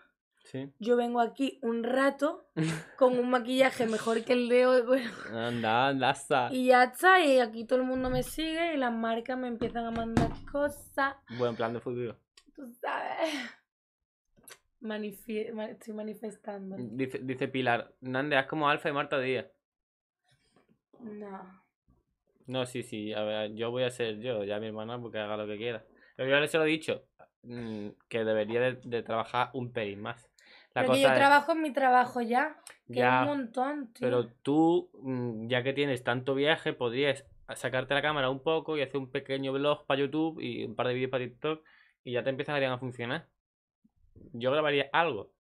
Sí. Yo vengo aquí un rato con un maquillaje mejor que el de hoy. anda, anda, Y ya está, y aquí todo el mundo me sigue y las marcas me empiezan a mandar cosas. Buen plan de futuro. Tú sabes estoy manifestando. Dice, Pilar, Nande, haz como Alfa y Marta Díaz. No. No, sí, sí, a ver, yo voy a ser yo, ya mi hermana, porque haga lo que quiera. Pero yo les he dicho, mm, que debería de, trabajar un pelín más. La pero yo trabajo en mi trabajo ya, que un montón, tío. Pero tú, mm, ya que tienes tanto viaje, podrías sacarte la cámara un poco y hacer un pequeño vlog para YouTube y un par de vídeos para TikTok y ya te empezarían a funcionar. Yo grabaría algo.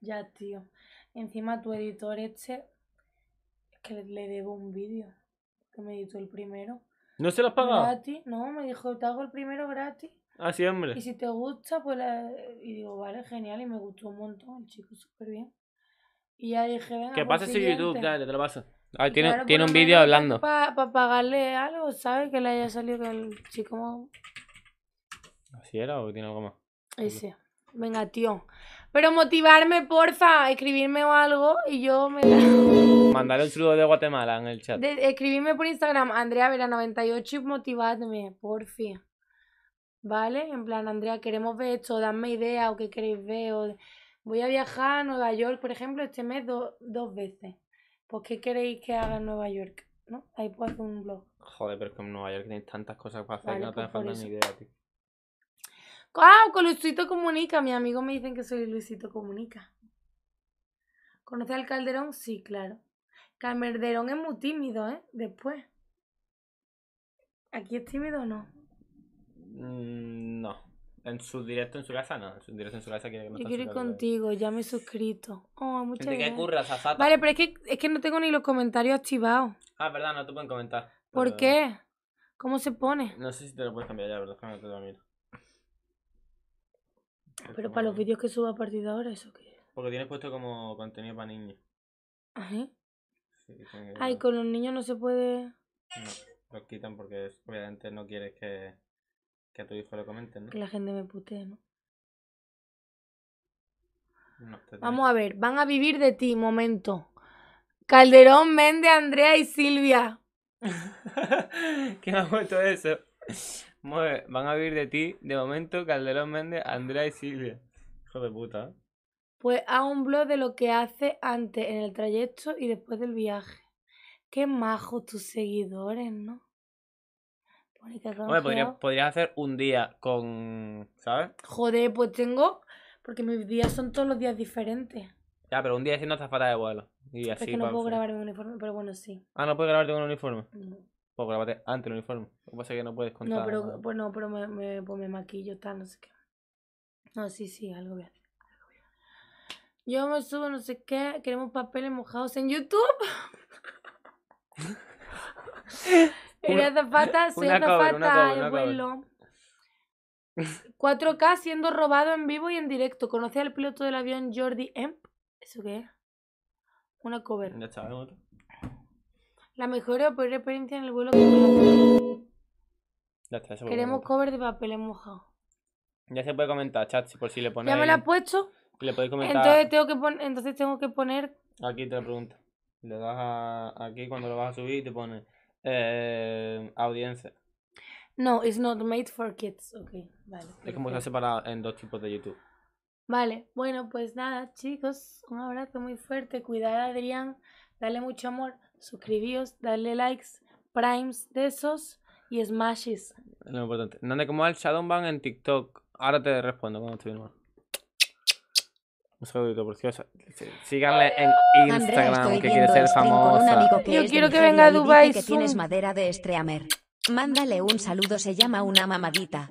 Ya, tío. Encima tu editor este, que le debo un vídeo, que me editó el primero. ¿No se lo has pagado? Gratis, no, me dijo, te hago el primero gratis. Ah, sí, hombre. Y si te gusta, pues Y digo, vale, genial, y me gustó un montón, el chico, súper bien. Y ya dije, venga, Que pase si YouTube, dale, te lo paso. Ah, tiene, tiene un vídeo hablando. Para pagarle algo, ¿sabes? Que le haya salido que el chico ¿Así era o tiene algo más? Ese. Venga, tío. Pero motivarme, porfa, escribirme o algo y yo me... Mandar el saludo de Guatemala en el chat. escribirme por Instagram, Andrea Vera98 y motivadme, porfi. ¿Vale? En plan, Andrea, queremos ver esto, dadme idea o qué queréis ver. Voy a viajar a Nueva York, por ejemplo, este mes dos veces. ¿Por pues, ¿qué queréis que haga en Nueva York? ¿No? Ahí puedo hacer un blog. Joder, pero es que en Nueva York tenéis tantas cosas para hacer no te pues ni idea, tío. Ah, con Luisito Comunica. Mi amigo me dicen que soy Luisito Comunica. ¿Conoce al Calderón? Sí, claro. Calderón es muy tímido, ¿eh? Después. ¿Aquí es tímido o no? Mm, no. En su directo en su casa, no. En su directo en su casa quiere que no Yo quiero ir contigo, ya me he suscrito. Oh, muchas gracias. qué curra, Vale, pero es que, es que no tengo ni los comentarios activados. Ah, verdad, no te pueden comentar. ¿Por qué? ¿Cómo se pone? No sé si te lo puedes cambiar ya, verdad. es que te lo pero para los vídeos que suba a partir de ahora, ¿eso qué? Porque tienes puesto como contenido para niños. Ajá. Ay, con los niños no se puede. No, los quitan porque obviamente no quieres que, que a tu hijo lo comenten, ¿no? Que la gente me putee, ¿no? Vamos a ver, van a vivir de ti, momento. Calderón, Méndez, Andrea y Silvia. ¿Qué me ha puesto eso? Mueve, van a vivir de ti, de momento, Calderón Méndez, Andrea y Silvia. Hijo de puta. ¿eh? Pues haz un blog de lo que hace antes, en el trayecto y después del viaje. Qué majo tus seguidores, ¿no? Hombre, podrías podría hacer un día con. ¿Sabes? Joder, pues tengo. Porque mis días son todos los días diferentes. Ya, pero un día haciendo zafata de vuelo. Y así. Es que no puedo en un uniforme, pero bueno, sí. Ah, no puedes grabarte con un uniforme. Puedo grabarte antes el uniforme. Lo que pasa es que no puedes contar. Pues no, pero, pues pero me, me, pues me maquillo, tal, no sé qué. No, sí, sí, algo voy a hacer Yo me subo, no sé qué. Queremos papeles mojados en YouTube. Era zapata, soy el vuelo. 4K siendo robado en vivo y en directo. ¿Conoce al piloto del avión Jordi Emp? ¿Eso qué es? Una cover. Ya está, ¿eh? La mejor o peor experiencia en el vuelo que Queremos cover de papeles mojados. Ya se puede comentar, chat, si por si le pones Ya me lo has puesto. Le podéis comentar. Entonces tengo que, poner. Aquí te lo pregunto. Le das a... aquí cuando lo vas a subir te pone. Eh, audiencia. No, it's not made for kids. Ok, vale. Es como se está separado en dos tipos de YouTube. Vale, bueno, pues nada, chicos. Un abrazo muy fuerte. Cuidado a Adrián. Dale mucho amor suscribíos, dale likes, primes de esos y smashes. Lo importante. Nande, como al el Shadowban en TikTok? Ahora te respondo cuando estoy normal. Un saludito precioso. Síganle en Instagram, que quiere ser famosa. Yo quiero que venga a Dubai. Que tienes madera de estreamer. Mándale un saludo, se llama una mamadita.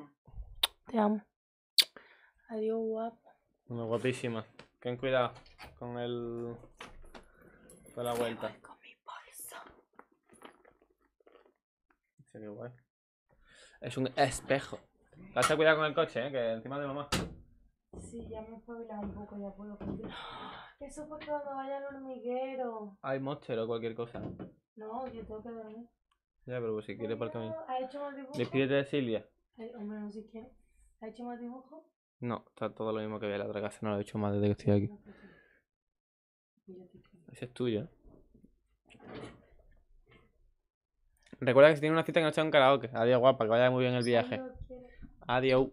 Te amo. Adiós, guap Una guapísima. Ten cuidado con el. con la vuelta. Es un espejo. a cuidado con el coche, ¿eh? que encima de mamá. Sí, ya me he espabilado un poco, ya puedo continuar. Eso fue cuando vaya al hormiguero. Hay monster o cualquier cosa. No, yo tengo que dormir. Ya, pero pues si quieres ¿por el camino. ¿Ha hecho más dibujos? Despídete de Silvia. Eh, hombre, no si quiere. ¿Ha hecho más dibujos? No, está todo lo mismo que había la otra casa, no lo he hecho más desde que estoy aquí. Pues Ese es tuyo, Recuerda que si tiene una cita que no sea un karaoke. Adiós, guapa, que vaya muy bien el viaje. Adiós.